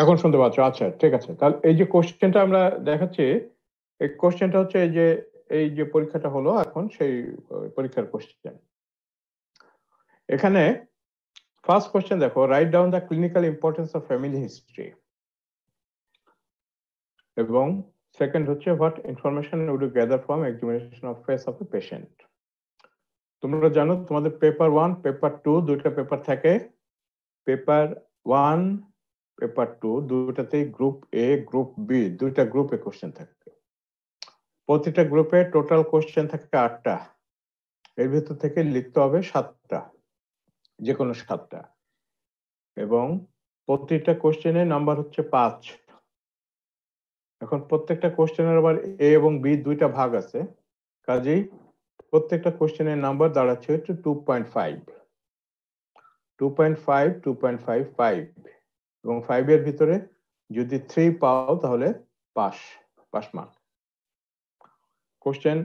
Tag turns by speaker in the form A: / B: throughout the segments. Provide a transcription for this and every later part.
A: এখন শুনতে পাচ্ছ আচ্ছা ঠিক আছে তাহলে এই যে কোশ্চেনটা আমরা দেখাচ্ছি এই কোশ্চেনটা হচ্ছে এই যে এই যে পরীক্ষাটা হলো এখন সেই পরীক্ষার কোশ্চেন এখানে ফার্স্ট কোশ্চেন দেখো write down the clinical importance of family history এবং সেকেন্ড হচ্ছে what information would gather from examination of face of a patient তোমরা জানো তোমাদের পেপার ওয়ান পেপার টু দুইটা পেপার থাকে পেপার ওয়ান পেপার টু দুটাতেই group A group B দুইটা গ্রুপে কোশ্চেন থাকে প্রতিটা গ্রুপে টোটাল কোশ্চেন থাকবে আটটা এর ভিতর থেকে লিখতে হবে সাতটা যে কোনো সাতটা এবং প্রতিটা কোশ্চেনের নাম্বার হচ্ছে পাঁচ এখন প্রত্যেকটা কোশ্চেনের আবার এ এবং বি দুইটা ভাগ আছে কাজেই প্রত্যেকটা কোশ্চেনের নাম্বার দাঁড়াচ্ছে হচ্ছে two point five two point five two point five five এবং ফাইভ এর ভিতরে যদি থ্রি পাও তাহলে পাস পাস মার্ক কোশ্চেন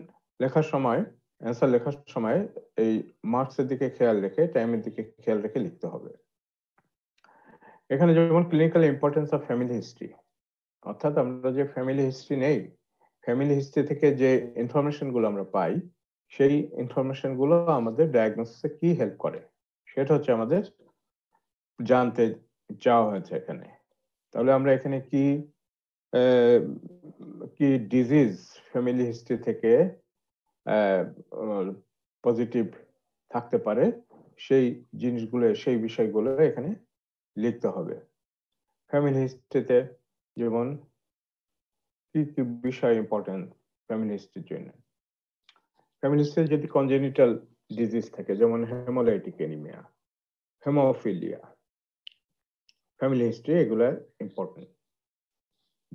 A: লেখার সময় অ্যান্সার লেখার সময় এই মার্কসের দিকে খেয়াল রেখে টাইমের দিকে খেয়াল রেখে লিখতে হবে এখানে যেমন clinical importance of family history অর্থাৎ আমরা যে ফ্যামিলি হিস্ট্রি নেই ফ্যামিলি হিস্ট্রি থেকে যে ইনফরমেশন গুলো আমরা পাই সেই ইনফরমেশন গুলো আমাদের ডায়াগনোসিসে কি হেল্প করে সেটা হচ্ছে আমাদের জানতে চাওয়া হয়েছে এখানে তাহলে আমরা এখানে কি কি ডিজিজ ফ্যামিলি হিস্ট্রি থেকে পজিটিভ থাকতে পারে সেই জিনিসগুলো সেই বিষয়গুলো এখানে লিখতে হবে ফ্যামিলি হিস্ট্রিতে যেমন কি কি বিষয় ইম্পর্টেন্ট ফ্যামিলি হিস্ট্রির জন্য ফ্যামিলি হিস্ট্রি যদি কনজেনিটাল ডিজিজ থাকে যেমন haemolytic anaemia haemophilia family history এগুলো important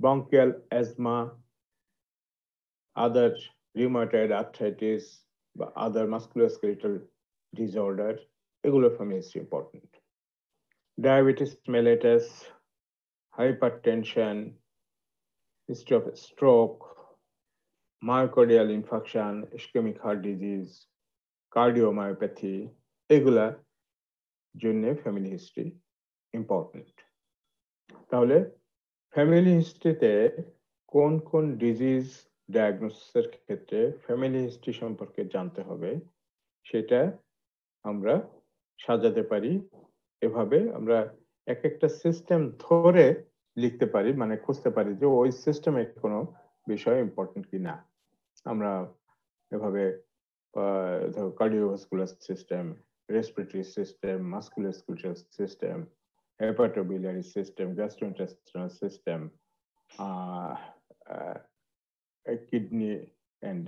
A: bronchial asthma other rheumatoid arthritis other musculoskeletal disorder এগুলো family history important diabetes mellitus hypertension history of stroke myocardial infarction ischemic heart disease cardiomyopathy এগুলা জন্য family history important. তাহলে family হিস্ট্রিতে কোন কোন disease ডায়াগনোসিসের ক্ষেত্রে family history সম্পর্কে জানতে হবে সেটা আমরা সাজাতে পারি এভাবে আমরা এক একটা সিস্টেম ধরে লিখতে পারি মানে খুঁজতে পারি যে ওই সিস্টেমে কোনো বিষয় ইম্পর্টেন্ট কি না আমরা এভাবে ধরো cardiovascular system respiratory system muscular system hepatobiliary system, gastrointestinal system, uh, uh kidney and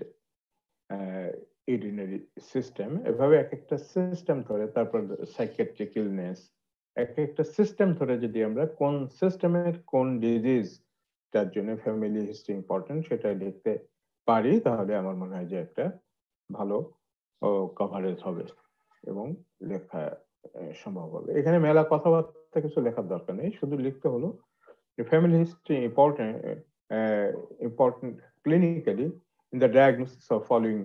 A: urinary uh, system এভাবে এক একটা সিস্টেম ধরে তারপর সাইকেট্রিক ইলনেস এক একটা সিস্টেম ধরে যদি আমরা কোন সিস্টেমের কোন ডিজিজ তার জন্য ফ্যামিলি হিস্ট্রি ইম্পর্টেন্ট সেটা লিখতে পারি তাহলে আমার মনে হয় যে একটা ভালো কভারেজ হবে এবং লেখা সম্ভব হবে এখানে মেলা কথাবার্তা এক্সট্রা কিছু লেখার দরকার নেই শুধু লিখতে হলো family history important important clinically in the diagnosis of following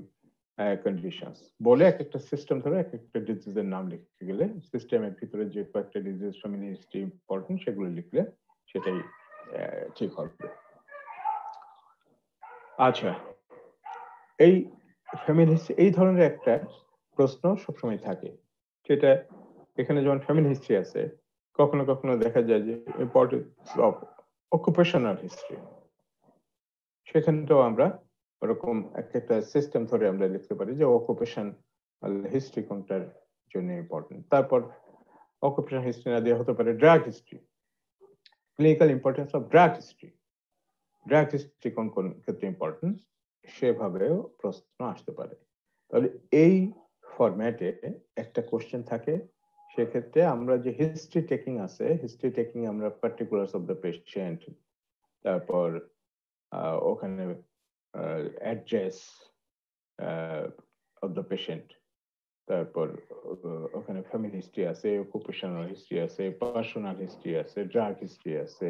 A: condition বলে এক একটা সিস্টেম ধরে এক একটা ডিজিজের নাম লিখতে গেলে সিস্টেমের ভিতরে যে কয়েকটা ডিজিজ ফ্যামিলি হিস্ট্রি ইম্পর্টেন্ট সেগুলো লিখলে সেটাই ঠিক হবে আচ্ছা এই ফ্যামিলি হিস্ট্রি এই ধরনের একটা প্রশ্ন সবসময় থাকে সেটা এখানে যেমন ফ্যামিলি হিস্ট্রি আছে কখনো কখনো দেখা যায় যে ইম্পর্টেন্স অফ অকুপেশনাল হিস্ট্রি সেখানটাও আমরা ওরকম একটা সিস্টেম ধরে আমরা লিখতে পারি যে অকুপেশন হিস্ট্রি কোনটার জন্য ইম্পর্টেন্ট তারপর অকুপেশন হিস্ট্রি না দেওয়া হতে পারে drug history clinical importance of drug history drug history কোন কোন ক্ষেত্রে ইম্পর্টেন্ট সেভাবেও প্রশ্ন আসতে পারে তাহলে এই ফরম্যাটে একটা কোশ্চেন থাকে সেক্ষেত্রে আমরা যে হিস্ট্রি টেকিং আছে হিস্ট্রি টেকিং আমরা পার্টিকুলার্স অফ দ্য পেশেন্ট তারপর ওখানে অ্যাড্রেস অফ দ্য পেশেন্ট তারপর ওখানে ফ্যামিলি হিস্ট্রি আছে অকুপেশনাল হিস্ট্রি আছে পার্সোনাল হিস্ট্রি আছে ড্রাগ হিস্ট্রি আছে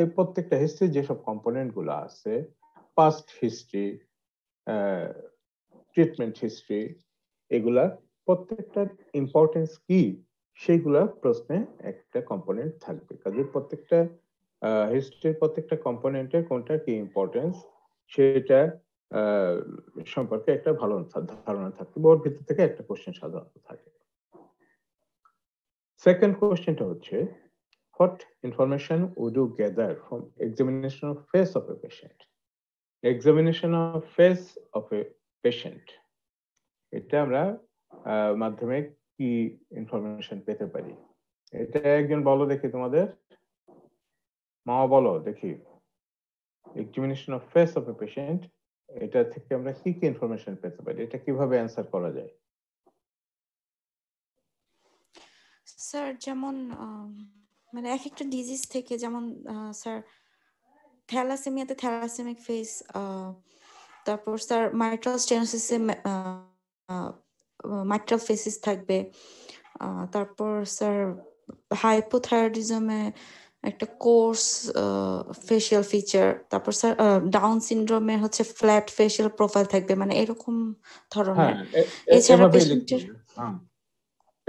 A: এই প্রত্যেকটা হিস্ট্রি যেসব কম্পোনেন্ট গুলো আছে পাস্ট হিস্ট্রি ট্রিটমেন্ট হিস্ট্রি এগুলা প্রত্যেকটা ইম্পর্টেন্স কি সেইগুলা প্রশ্নে একটা কম্পোনেন্ট থাকবে কাজে প্রত্যেকটা হিস্ট্রির প্রত্যেকটা কম্পোনেন্টের কোনটা কি ইম্পর্টেন্স সেটা সম্পর্কে একটা ভালো ধারণা থাকবে ওর ভিতর থেকে একটা কোশ্চেন সাধারণত থাকে সেকেন্ড কোশ্চেনটা হচ্ছে what information would you gather from examination of face of a patient examination of face of a patient এটা আমরা মাধ্যমে কি ইনফরমেশন পেতে পারি এটা একজন বলো দেখি তোমাদের মা বলো দেখি examination of face of a patient এটা থেকে আমরা কি কি ইনফরমেশন পেতে পারি এটা কিভাবে অ্যান্সার করা যায় স্যার যেমন মানে এক একটা ডিজিজ থেকে যেমন স্যার থ্যালাসেমিয়াতে থ্যালাসেমিক ফেস তারপর স্যার মাইট্রাল স্টেনোসিসে ফেসিস থাকবে তারপর স্যার হাইপোথাইরয়েডিজমে একটা কোর্স ফেসিয়াল ফিচার তারপর স্যার ডাউন সিনড্রোমে হচ্ছে ফ্ল্যাট ফেসিয়াল প্রোফাইল থাকবে মানে এরকম ধরনের হ্যাঁ, এছাড়া পেশেন্টের হ্যাঁ।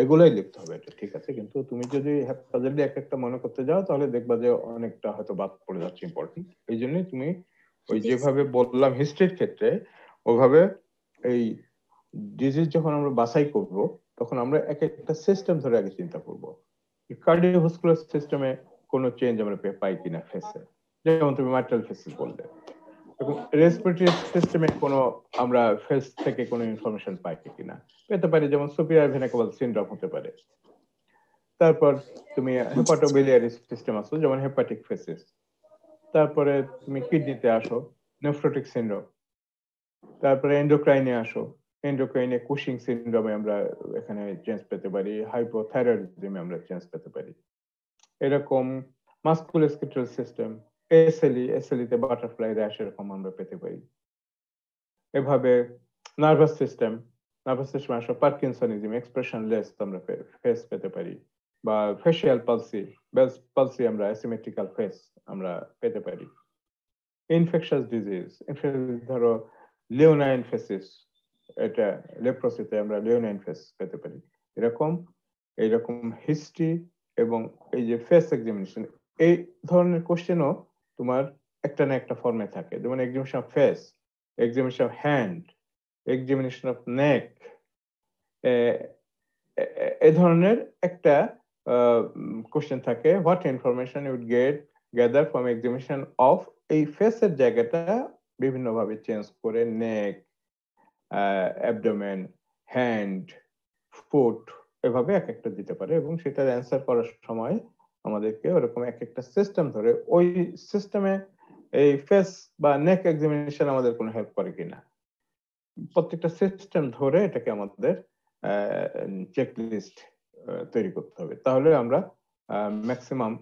A: এগুলোই লিখতে হবে এটা ঠিক আছে কিন্তু তুমি যদি হ্যাপাজারলি এক একটা মনে করতে যাও তাহলে দেখবা যে অনেকটা হয়তো বাদ পড়ে যাচ্ছে ইম্পর্টেন্ট এই জন্যই তুমি ওই যেভাবে বললাম হিস্ট্রির ক্ষেত্রে ওভাবে এই ডিজিজ যখন আমরা বাছাই করব তখন আমরা এক একটা সিস্টেম ধরে আগে চিন্তা করব কার্ডিওভাস্কুলার সিস্টেমে কোন চেঞ্জ আমরা পাই কিনা ফেসে যেমন তুমি মাইট্রাল ফেসিস বললে রেসপিরেটরি সিস্টেমে কোনো আমরা ফেস থেকে কোনো ইনফরমেশন পাই কিনা পেতে পারি যেমন সুপিরিয়ার ভেনাকোবাল সিনড্রোম হতে পারে তারপর তুমি হেপাটোবিলিয়ারি সিস্টেম আসো যেমন হেপাটিক ফেসিস তারপরে তুমি কিডনিতে আসো নেফ্রোটিক সিনড্রোম তারপরে এন্ডোক্রাইনে আসো এন্ডোক্রাইনে কুশিং সিন্ড্রোমে আমরা এখানে চেঞ্জ পেতে পারি হাইপোথাইরয়েডিজমে আমরা চেঞ্জ পেতে পারি এরকম মাস্কুলোস্কিট্রাল সিস্টেম এসএলই এসএলইতে বাটারফ্লাই র্যাশ এরকম আমরা পেতে পারি এভাবে নার্ভাস সিস্টেম নার্ভাস সিস্টেম আসলে পার্কিনসনিজম লেস আমরা ফেস পেতে পারি বা ফেসিয়াল পালসি পালসি আমরা অ্যাসিমেট্রিক্যাল ফেস আমরা পেতে পারি ইনফেকশাস ডিজিজ ধরো লিওনাইন ফেসিস এটা লেপ্রোসিতে আমরা লিওনাইন ফেস পেতে পারি এরকম এইরকম হিস্ট্রি এবং এই যে ফেস এক্সামিনেশন এই ধরনের কোশ্চেনও তোমার একটা না একটা ফর্মে থাকে যেমন examination of face examination of hand examination of neck এ ধরনের একটা কোশ্চেন থাকে what information would get gather from examination of এই ফেসের জায়গাটা বিভিন্নভাবে চেঞ্জ করে নেক অ্যাবডোমেন হ্যান্ড ফুট এভাবে এক একটা দিতে পারে এবং সেটার অ্যান্সার করার সময় আমাদেরকে ওরকম এক একটা সিস্টেম ধরে ওই সিস্টেমে এই ফেস বা নেক এক্সামিনেশন আমাদের কোনো হেল্প করে কিনা প্রত্যেকটা সিস্টেম ধরে এটাকে আমাদের চেক লিস্ট তৈরি করতে হবে তাহলে আমরা ম্যাক্সিমাম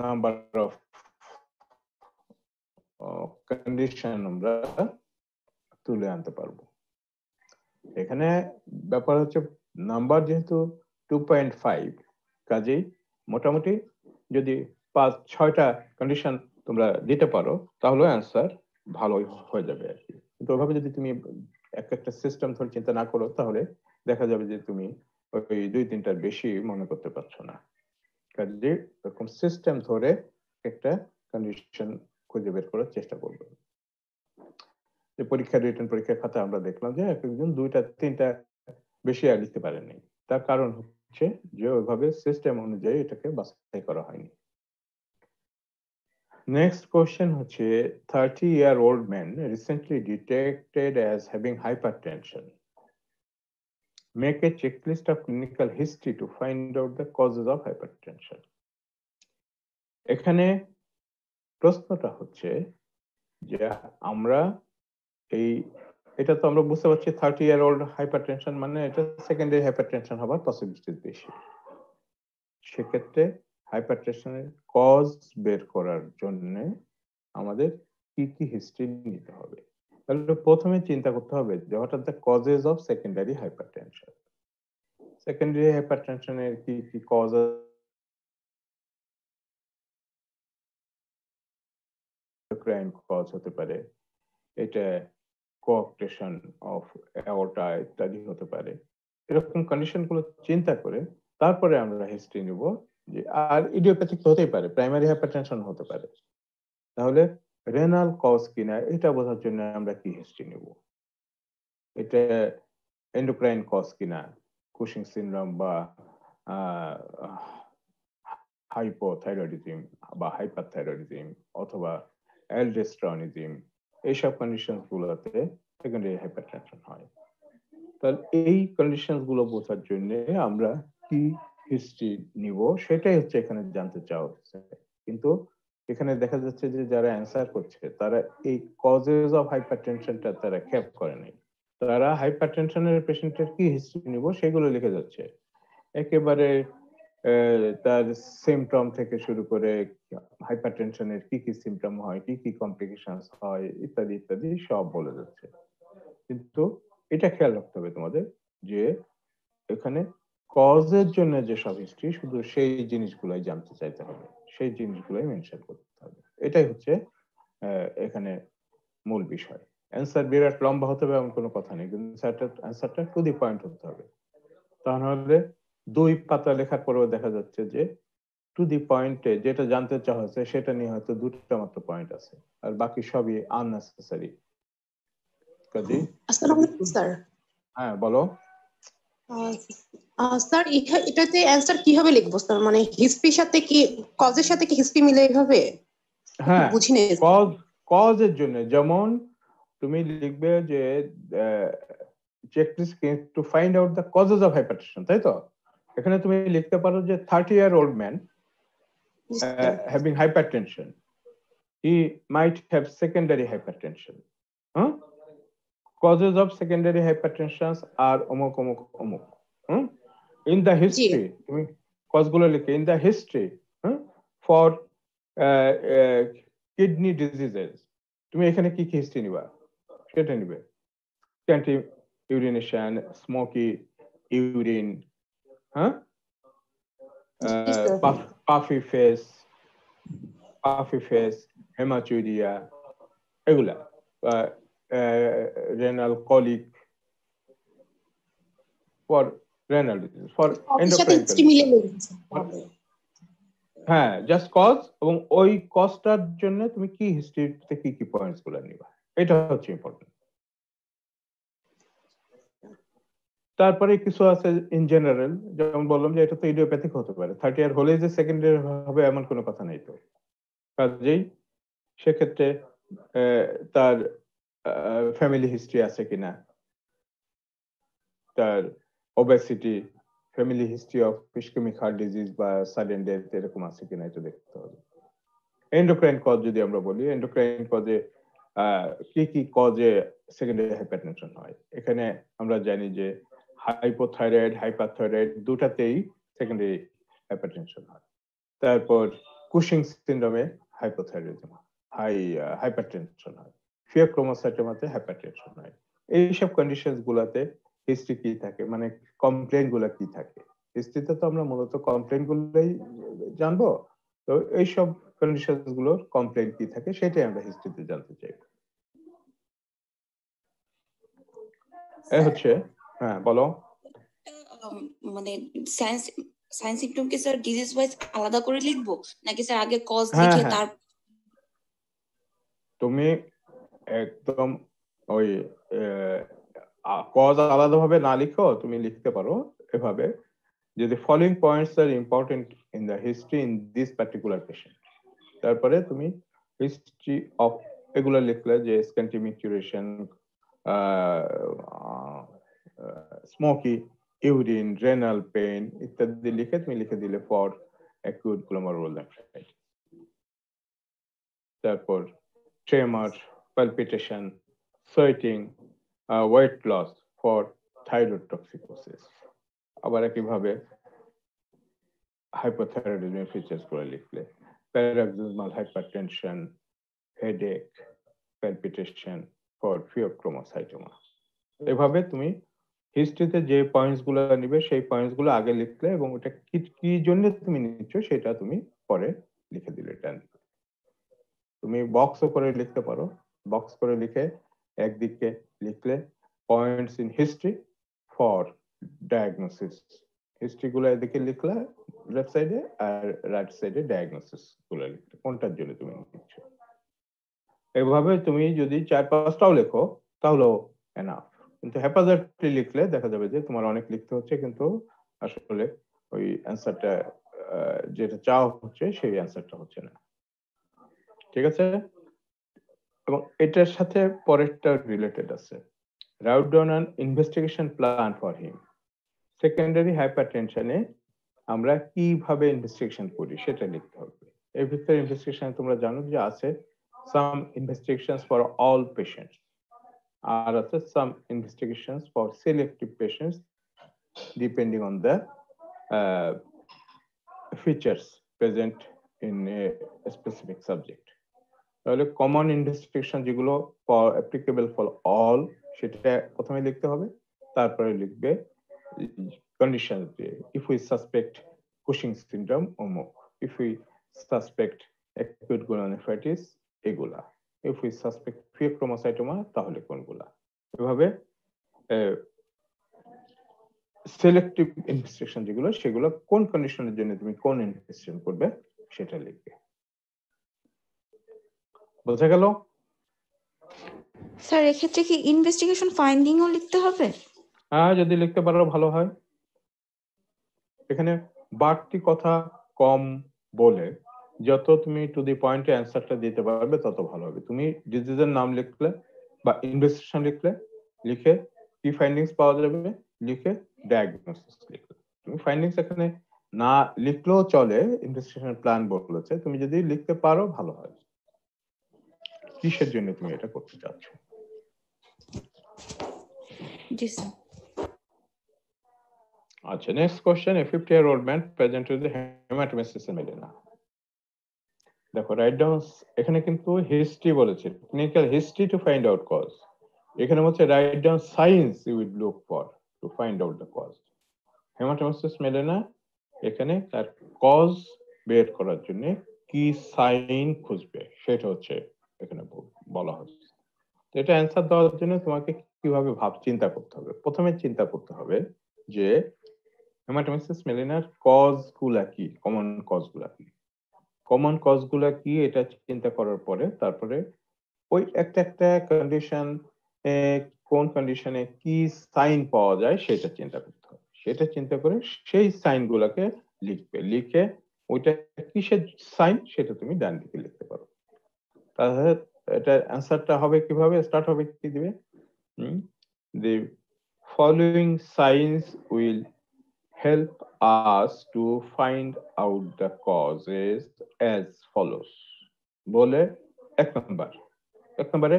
A: নাম্বার অফ কন্ডিশন আমরা তুলে আনতে পারবো এখানে ব্যাপার হচ্ছে নাম্বার যেহেতু টু পয়েন্ট ফাইভ কাজেই মোটামুটি যদি পাঁচ ছয়টা কন্ডিশন তোমরা দিতে পারো তাহলে অ্যান্সার ভালোই হয়ে যাবে আর কি কিন্তু ওইভাবে যদি তুমি এক একটা সিস্টেম ধরে চিন্তা না করো তাহলে দেখা যাবে যে তুমি ওই দুই তিনটার বেশি মনে করতে পারছো না কাজে এরকম সিস্টেম ধরে একটা কন্ডিশন খুঁজে বের করার চেষ্টা করবে যে পরীক্ষা রিটেন পরীক্ষার খাতা আমরা দেখলাম যে এক একজন দুইটা তিনটা বেশি আর দিতে পারেনি তার কারণ হচ্ছে যে ওইভাবে সিস্টেম অনুযায়ী এটাকে বাছাই করা হয়নি নেক্সট কোশ্চেন হচ্ছে thirty year old man recently detected as having hypertension make a checklist of clinical history to find out the causes of hypertension এখানে প্রশ্নটা হচ্ছে যে আমরা এই এটা তো আমরা বুঝতে পারছি thirty year old hypertension মানে এটা সেকেন্ডারি হাইপার টেনশন হবার পসিবিলিটি বেশি সেক্ষেত্রে হাইপার টেনশনের কজ বের করার জন্য আমাদের কি কি হিস্ট্রি নিতে হবে তাহলে প্রথমে চিন্তা করতে হবে যে হঠাৎ the causes of secondary hypertension secondary হাইপার টেনশনের কি কি কজ ক্রাইম কজ হতে পারে এটা কোঅপারেশন অফ অ্যাওটা ইত্যাদি হতে পারে এরকম কন্ডিশনগুলো চিন্তা করে তারপরে আমরা হিস্ট্রি নিব যে আর ইডিওপ্যাথিক হতেই পারে প্রাইমারি হাইপারটেনশন হতে পারে তাহলে রেনাল কজ কিনা এটা বোঝার জন্য আমরা কি হিস্ট্রি নিব এটা এন্ডোক্রাইন কজ কিনা কুশিং সিনড্রম বা হাইপোথাইরয়েডিজম বা হাইপারথাইরয়েডিজম অথবা অ্যালডেস্ট্রনিজম এইসব কন্ডিশন গুলোতে সেকেন্ডারি হাইপারটেনশন হয় তাহলে এই কন্ডিশন গুলো বোঝার জন্য আমরা কি হিস্ট্রি নিব সেটাই হচ্ছে এখানে জানতে চাওয়া হচ্ছে কিন্তু এখানে দেখা যাচ্ছে যে যারা অ্যান্সার করছে তারা এই কজেস অফ হাইপারটেনশনটা তারা ক্যাপ করে নাই তারা হাইপারটেনশনের পেশেন্টের কি হিস্ট্রি নিব সেগুলো লিখে যাচ্ছে একেবারে তার সিমটম থেকে শুরু করে হাইপারটেনশনের কি কি সিমটম হয় কি কি কমপ্লিকেশনস হয় ইত্যাদি ইত্যাদি সব বলে যাচ্ছে কিন্তু এটা খেয়াল রাখতে হবে তোমাদের যে এখানে কজের জন্য যে সব হিস্ট্রি শুধু সেই জিনিসগুলাই জানতে চাইতে হবে সেই জিনিসগুলোই মেনশন করতে হবে এটাই হচ্ছে এখানে মূল বিষয় অ্যান্সার বিরাট লম্বা হতে হবে এমন কোনো কথা নেই কিন্তু অ্যান্সারটা টু দি পয়েন্ট হতে হবে তা নাহলে দুই পাতা লেখার পরেও দেখা যাচ্ছে যে টু দি পয়েন্টে যেটা জানতে চাওয়া হয়েছে সেটা নিয়ে হয়তো দুটা মাত্র পয়েন্ট আছে আর বাকি সবই আননেসেসারি কাজী আসসালামু আলাইকুম স্যার হ্যাঁ বলো স্যার এটাতে অ্যানসার কিভাবে লিখবো স্যার মানে সাথে কি কজের সাথে কি মিলে হবে হ্যাঁ বুঝিনি কজ কজের জন্য যেমন তুমি লিখবে যে checklist to find out the causes of hypertension তাই তো এখানে তুমি লিখতে পারো যে thirty year old man having hypertension he might have secondary hypertension হ্যাঁ causes of secondary hypertensions আর অমুক অমুক অমুক ইন দ্য হিস্ট্রি তুমি কজগুলো লিখে in the history for kidney diseases তুমি এখানে কি কি হিস্ট্রি নিবা সেটা নিবে scanty urination smoky urine huh? Uh, Buff, Buffy face, Buffy face, hematuria, regular, uh, uh, renal colic, for renal disease, for endocrine. হ্যাঁ জাস্ট কজ এবং ওই কজটার জন্য তুমি কি হিস্ট্রিতে কি কি পয়েন্টস গুলো নিবা এটা হচ্ছে ইম্পর্টেন্ট তারপরে কিছু আছে ইন জেনারেল যেমন বললাম যে এটা তো ইডিওপ্যাথিক হতে পারে থার্ড ইয়ার হলে যে সেকেন্ড ইয়ার হবে এমন কোনো কথা নেই তো কাজেই সেক্ষেত্রে তার ফ্যামিলি হিস্ট্রি আছে কিনা তার obesity family history of ischaemic heart disease বা সাডেন ডেথ এরকম আছে কিনা এটা দেখতে হবে এন্ডোক্রাইন কজ যদি আমরা বলি এন্ডোক্রাইন কজে কি কি কজে সেকেন্ডারি হাইপারটেনশন হয় এখানে আমরা জানি যে হাইপোথাইরয়েড হাইপাথাইরয়েড দুটাতেই সেকেন্ডারি হাইপারটেনশন হয় তারপর কুশিং সিন্ড্রোমে হাই হাইপারটেনশন হয় uh, হাইপারটেনশন হয় এইসব গুলাতে হিস্ট্রি কি থাকে মানে কমপ্লেন গুলা কি থাকে হিস্ট্রিতে তো আমরা মূলত কমপ্লেন গুলোই জানবো তো এইসব কন্ডিশন গুলোর কমপ্লেন কি থাকে সেটাই আমরা হিস্ট্রিতে জানতে চাই এ হচ্ছে হ্যাঁ বলো মানে সায়েন্স সিম্পটম কি স্যার ডিজিজ ওয়াইজ আলাদা করে লিখবো নাকি স্যার আগে কজ হ্যাঁ, হ্যাঁ। তার তুমি একদম ওই কজ না লিখো তুমি লিখতে পারো এভাবে যে the following points are important in the history in this particular patient তারপরে তুমি হিস্ট্রি অফ এগুলো লিখলে যে scanty micturition smoky urine renal pain ইত্যাদি লিখে তুমি লিখে দিলে ফর অ্যাকিউট গ্লোমার রোল তারপর tremor palpitation sweating weight loss for thyrotoxicosis আবার একইভাবে হাইপোথাইরয়েডিজমের ফিচার্স করে লিখলে paroxysmal hypertension headache palpitation for phaeochromocytoma এভাবে তুমি হিস্ট্রিতে যে পয়েন্টস গুলো নিবে সেই পয়েন্টস গুলো আগে লিখলে এবং ওটা কি কি জন্য তুমি নিচ্ছ সেটা তুমি পরে লিখে দিলে টেন তুমি বক্সও করে লিখতে পারো বক্স করে লিখে একদিকে লিখলে points in history for diagnosis history গুলো এদিকে লিখলে লেফট সাইডে আর রাইট সাইডে ডায়াগনোসিস গুলো লিখলে কোনটার জন্য তুমি নিচ্ছ এভাবে তুমি যদি চার পাঁচটাও লেখো তাহলেও এনাফ কিন্তু হ্যাপাজার্টলি লিখলে দেখা যাবে যে তোমার অনেক লিখতে হচ্ছে কিন্তু আসলে ওই অ্যান্সারটা যেটা চাওয়া হচ্ছে সেই অ্যান্সারটা হচ্ছে না ঠিক আছে এবং এটার সাথে পরেরটা রিলেটেড আছে write down an investigation plan for him secondary টেনশনে আমরা কিভাবে ইনভেস্টিগেশন করি সেটা লিখতে হবে এর ভিতরে ইনভেস্টিগেশন তোমরা জানো যে আছে some investigation for all patients are also some investigations for selective patients depending on the uh, features present in a, specific subject. So, the common investigation for applicable for all conditions. If we suspect Cushing syndrome or more, if we suspect acute gonadophytis, egola. If we suspect phaeochromocytoma তাহলে কোনগুলা এভাবে selective investigation যেগুলো সেগুলো কোন কন্ডিশনের জন্য তুমি কোন ইনভেস্টিগেশন করবে সেটা লিখবে বোঝা গেল স্যার এক্ষেত্রে কি ইনভেস্টিগেশন ফাইন্ডিং ও লিখতে হবে হ্যাঁ যদি লিখতে পারো ভালো হয় এখানে বাড়তি কথা কম বলে যত তুমি টু দি পয়েন্টে অ্যান্সারটা দিতে পারবে তত ভালো হবে তুমি ডিজিজের নাম লিখলে বা ইনভেস্টিগেশন লিখলে লিখে কি ফাইন্ডিংস পাওয়া যাবে লিখে ডায়াগনোসিস লিখলে তুমি ফাইন্ডিংস এখানে না লিখলেও চলে ইনভেস্টিগেশন প্ল্যান বলেছে তুমি যদি লিখতে পারো ভালো হয় কিসের জন্য তুমি এটা করতে চাচ্ছ আচ্ছা next question a fifty year old man present with haematemesis melaena দেখো রাইট ডাউন এখানে কিন্তু হিস্ট্রি বলেছে clinical history to find out cause এখানে বলছে write down signs you would look for to find out the cause haematemesis না এখানে তার cause বের করার জন্য কি সাইন খুঁজবে সেটা হচ্ছে এখানে বলা হচ্ছে এটা অ্যান্সার দেওয়ার জন্য তোমাকে কিভাবে ভাব চিন্তা করতে হবে প্রথমে চিন্তা করতে হবে যে হেমাটোমাসিস কজ গুলা কি কমন কজগুলা কি কমন কজগুলা কি এটা চিন্তা করার পরে তারপরে ওই একটা একটা কন্ডিশন কোন কন্ডিশনে কি সাইন পাওয়া যায় সেটা চিন্তা করতে হবে সেটা চিন্তা করে সেই সাইনগুলোকে লিখবে লিখে ওইটা কিসের সাইন সেটা তুমি ডান দিকে লিখতে পারো তাহলে এটা অ্যান্সারটা হবে কিভাবে স্টার্ট হবে কি দিবে the following signs will help us to find out the causes as follows বলে এক নম্বর এক নম্বরে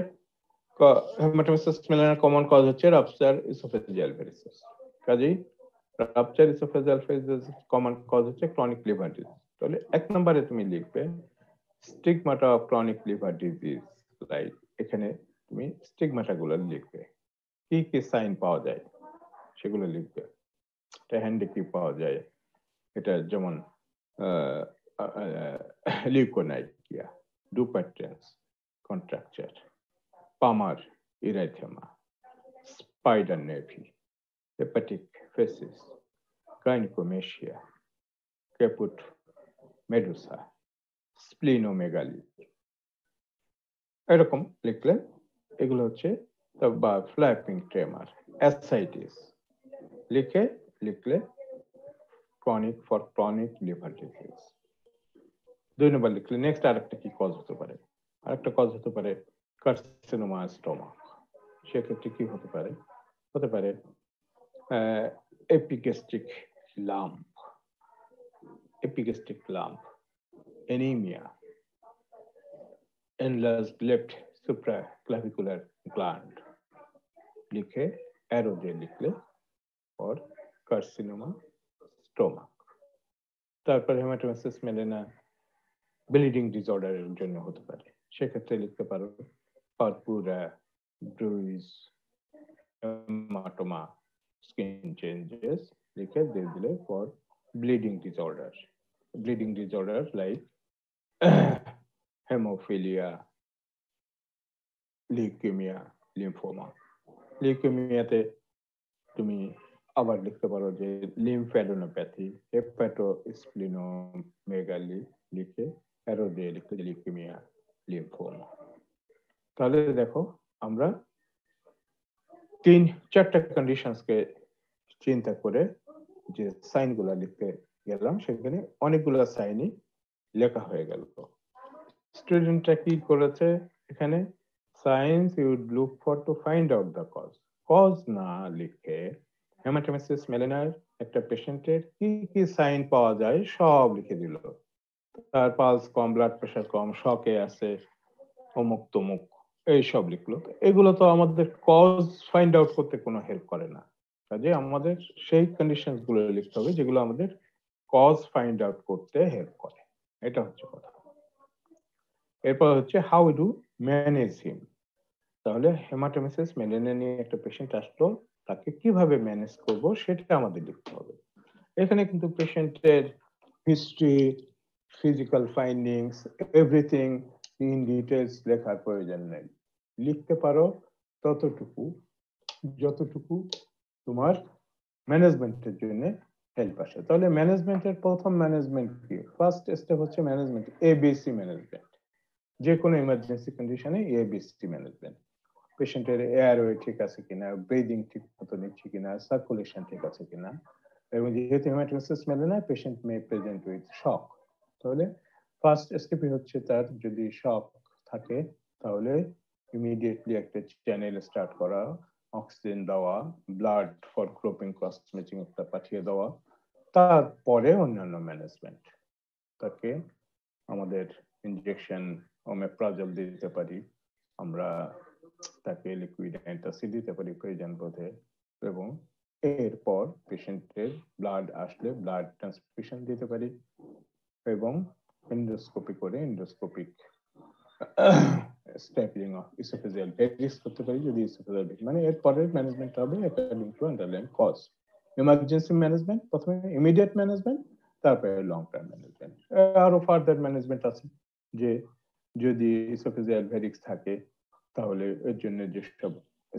A: হেমাটোমাসাস মেলানোর কমন কজ হচ্ছে রাপচার ইসোফেজিয়াল ভেরিসিস কাজেই রাপচার ইসোফেজিয়াল ফেজিস কমন কজ হচ্ছে ক্রনিক লিভার ডিজিজ তাহলে এক নম্বরে তুমি লিখবে stigmata of chronic liver disease right এখানে তুমি স্টিগমাটা গুলো লিখবে কি কি সাইন পাওয়া যায় সেগুলো লিখবে একটা হ্যান্ডিক্রি পাওয়া যায় এটা যেমন leukonychia Dupuytren's contracture palmar erythema spider naevi hepatic facies gynaecomastia ক্যাপুট Medusa splenomegaly এরকম লিখলেন এগুলো হচ্ছে বা ফ্ল্যাপিং ট্রেমার অ্যাসাইটিস লিখে লিখলে chronic for chronic liver disease দুই নম্বর লিখলে নেক্সট আরেকটা কি কজ হতে পারে আরেকটা কজ হতে পারে কার্সিনোমা স্টোমা সেক্ষেত্রে কি হতে পারে হতে পারে epigastric lump epigastric lump, anemia, enlarged left supraclavicular gland, লিখে অ্যারো দিয়ে লিখলে or carcinoma, stomach. তারপরে হেমাটোমাসিস মেলেনা ব্লিডিং ডিসঅর্ডারের জন্য হতে পারে সেক্ষেত্রে লিখতে পারো purpura bruise haematoma skin changes লিখে দিয়ে দিলে for bleeding disorder bleeding disorder like haemophilia leukaemia lymphoma লিউকেমিয়াতে তুমি আবার লিখতে পারো যে লিমফ্যাডোনোপ্যাথি স্প্লিনো মেগালি লিখে অ্যারো দিয়ে লিখতে লিকিমিয়া লিমফোম তাহলে দেখো আমরা তিন চারটা কন্ডিশনসকে চিন্তা করে যে সাইনগুলো লিখতে গেলাম সেখানে অনেকগুলো সাইনই লেখা হয়ে গেল স্টুডেন্টরা কি করেছে এখানে signs you'd look for to find out the cause cause না লিখে হেমাটোমেসিস মেলেনার একটা পেশেন্টের কি কি সাইন পাওয়া যায় সব লিখে দিল তার পালস কম ব্লাড প্রেশার কম শকে আছে অমুক তমুক এইসব লিখলো এগুলো তো আমাদের কজ ফাইন্ড আউট করতে কোনো হেল্প করে না কাজে আমাদের সেই কন্ডিশন গুলো লিখতে হবে যেগুলো আমাদের কজ ফাইন্ড আউট করতে হেল্প করে এটা হচ্ছে কথা এরপর হচ্ছে হাউ ডু ম্যানেজ হিম তাহলে হেমাটোমিসিস মেলেনিয়া নিয়ে একটা পেশেন্ট আসলো তাকে কিভাবে ম্যানেজ করব সেটা আমাদের লিখতে হবে এখানে কিন্তু পেশেন্টের history physical findings everything in details লেখার প্রয়োজন নেই লিখতে পারো ততটুকু যতটুকু তোমার ম্যানেজমেন্টের জন্য হেল্প আসে তাহলে ম্যানেজমেন্টের প্রথম ম্যানেজমেন্ট কি ফার্স্ট স্টেপ হচ্ছে ম্যানেজমেন্ট এবিসি ম্যানেজমেন্ট যে কোনো ইমার্জেন্সি কন্ডিশনে এবিসি ম্যানেজমেন্ট পেশেন্টের এয়ারওয়ে ঠিক আছে কিনা ব্রিদিং ঠিক মতো নিচ্ছে কিনা সার্কুলেশন ঠিক আছে কিনা এবং যেহেতু মেলে না patient may present with shock তাহলে ফার্স্ট স্টেপে হচ্ছে তার যদি শক থাকে তাহলে ইমিডিয়েটলি একটা চ্যানেল স্টার্ট করা অক্সিজেন দেওয়া blood for grouping cross matching একটা পাঠিয়ে দেওয়া তারপরে অন্যান্য ম্যানেজমেন্ট তাকে আমাদের ইনজেকশন ওমেপ্রাজল দিতে পারি আমরা তাকে লিকুইড অ্যান্টাসি দিতে পারি প্রয়োজন বোধে এবং এরপর পেশেন্টের ব্লাড আসলে ব্লাড ট্রান্সফিউশন দিতে পারি এবং এন্ডোস্কোপি করে endoscopic stapling of oesophageal varices করতে পারি যদি ইসোফেজিয়াল মানে এরপরের ম্যানেজমেন্ট হবে according to underline cause emergency management প্রথমে ইমিডিয়েট ম্যানেজমেন্ট তারপরে লং টার্ম ম্যানেজমেন্ট আরো ফার্দার ম্যানেজমেন্ট আছে যে যদি ইসোফেজিয়াল ভেরিক্স থাকে তাহলে এর জন্য যেসব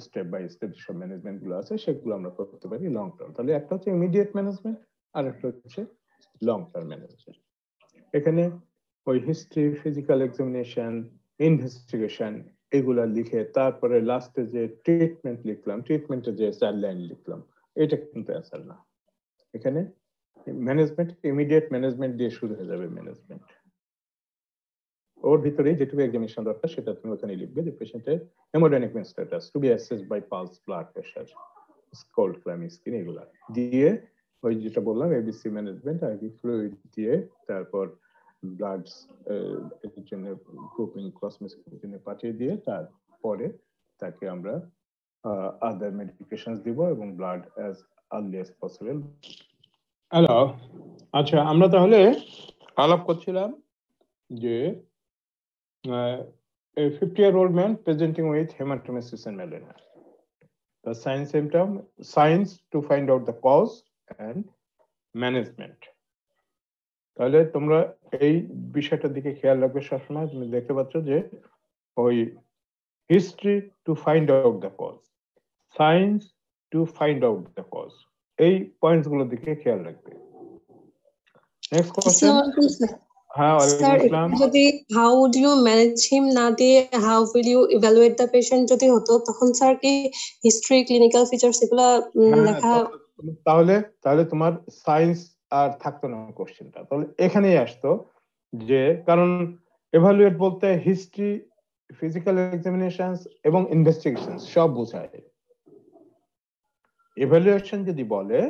A: স্টেপ বাই স্টেপ যেসব ম্যানেজমেন্ট গুলো আছে সেগুলো আমরা করতে পারি লং টার্ম তাহলে একটা হচ্ছে ইমিডিয়েট ম্যানেজমেন্ট আর একটা হচ্ছে লং টার্ম ম্যানেজমেন্ট এখানে ওই হিস্ট্রি ফিজিক্যাল এক্সামিনেশন ইনভেস্টিগেশন এগুলা লিখে তারপরে লাস্টে যে ট্রিটমেন্ট লিখলাম ট্রিটমেন্টের যে চার লাইন লিখলাম এটা কিন্তু অ্যাসার না এখানে ম্যানেজমেন্ট ইমিডিয়েট ম্যানেজমেন্ট দিয়ে শুরু হয়ে যাবে ম্যানেজমেন্ট ওর ভিতরে যেটুকু এক্সামিনেশন দরকার সেটা তুমি ওখানে লিখবে যে পেশেন্টের haemodynamic status to be assess by pulse blood pressure cold clammy skin এগুলা দিয়ে ওই যেটা বললাম এবিসি ম্যানেজমেন্ট আর কি ফ্লুইড দিয়ে তারপর ব্লাড এর জন্য গ্রুপিং ক্রসমিক্সের জন্য পাঠিয়ে দিয়ে তারপরে তাকে আমরা আদার মেডিকেশন দিব এবং blood as early as possible hello আচ্ছা আমরা তাহলে আলাপ করছিলাম যে uh, a 50 year old man presenting with hematomesis and melena. The sign symptom, signs to find out the cause and management তাহলে তোমরা এই বিষয়টার দিকে খেয়াল রাখবে সবসময় তুমি দেখতে পাচ্ছ যে ওই history to find out the cause signs to find out the cause এই পয়েন্টস গুলোর দিকে খেয়াল রাখবে নেক্সট কোশ্চেন হ্যাঁ যদি how do you manage him না দিয়ে how will you evaluate the patient যদি হতো তখন স্যার কি হিস্ট্রি ক্লিনিক্যাল ফিচার সেগুলো লেখা তাহলে তাহলে তোমার সায়েন্স আর থাকতো না কোশ্চেনটা তাহলে এখানেই আসতো যে কারণ এভালুয়েট বলতে হিস্ট্রি ফিজিক্যাল এক্সামিনেশন এবং ইনভেস্টিগেশন সব বোঝায় এভালুয়েশন যদি বলে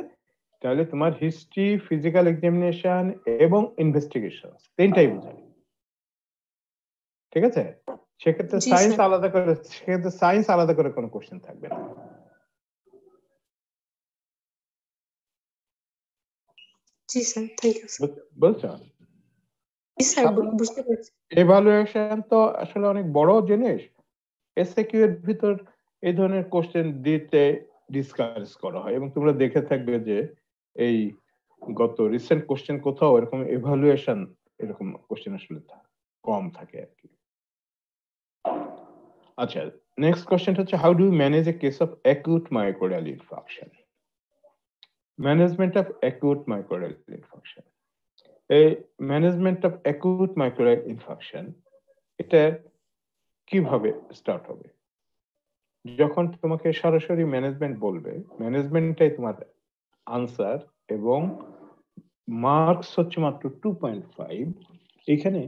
A: তাহলে তোমার হিস্ট্রি ফিজিক্যাল এক্সামিনেশন এবং ইনভেস্টিগেশন তিনটাই বোঝায় ঠিক আছে সেক্ষেত্রে সায়েন্স আলাদা করে সেক্ষেত্রে সায়েন্স আলাদা করে কোনো কোশ্চেন থাকবে না জি বলছো এভালুয়েশন তো আসলে অনেক বড় জিনিস এসএকিউ এর ভিতর এই ধরনের কোশ্চেন দিতে ডিসকাস করা হয় এবং তোমরা দেখে থাকবে যে এই গত রিসেন্ট কোশ্চেন কোথাও এরকম এভালুয়েশন এরকম কোশ্চেন আসলে কম থাকে আর কি আচ্ছা নেক্সট কোশ্চেন হচ্ছে how do manage a case of acute myocardial infection management of acute myocardial infection এই management of acute myocardial infection এটা কিভাবে স্টার্ট হবে যখন তোমাকে সরাসরি ম্যানেজমেন্ট বলবে ম্যানেজমেন্টটাই তোমার আনসার এবং মার্কস হচ্ছে মাত্র টু পয়েন্ট ফাইভ এখানে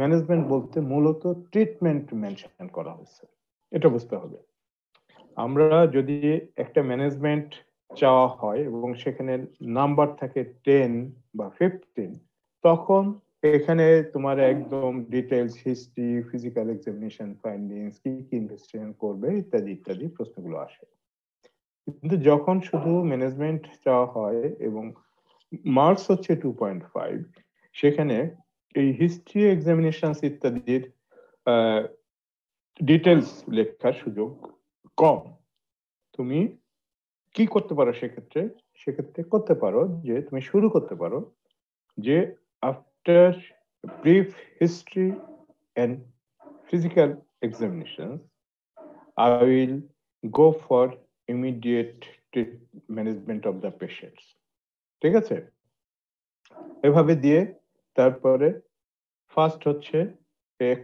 A: ম্যানেজমেন্ট বলতে মূলত ট্রিটমেন্ট মেনশন করা হয়েছে এটা বুঝতে হবে আমরা যদি একটা ম্যানেজমেন্ট চাওয়া হয় এবং সেখানে নাম্বার থাকে টেন বা ফিফটিন তখন এখানে তোমার একদম details history physical examination findings কি কি ইনভেস্টিগেশন করবে ইত্যাদি ইত্যাদি প্রশ্নগুলো আসে কিন্তু যখন শুধু ম্যানেজমেন্ট চাওয়া হয় এবং মার্কস হচ্ছে টু পয়েন্ট ফাইভ সেখানে এই হিস্ট্রি এক্সামিনেশন ইত্যাদির ডিটেলস লেখার সুযোগ কম তুমি কি করতে পারো সেক্ষেত্রে সেক্ষেত্রে করতে পারো যে তুমি শুরু করতে পারো যে after brief history and physical examination I will go for immediate management of the patients ঠিক আছে এভাবে দিয়ে তারপরে ফার্স্ট হচ্ছে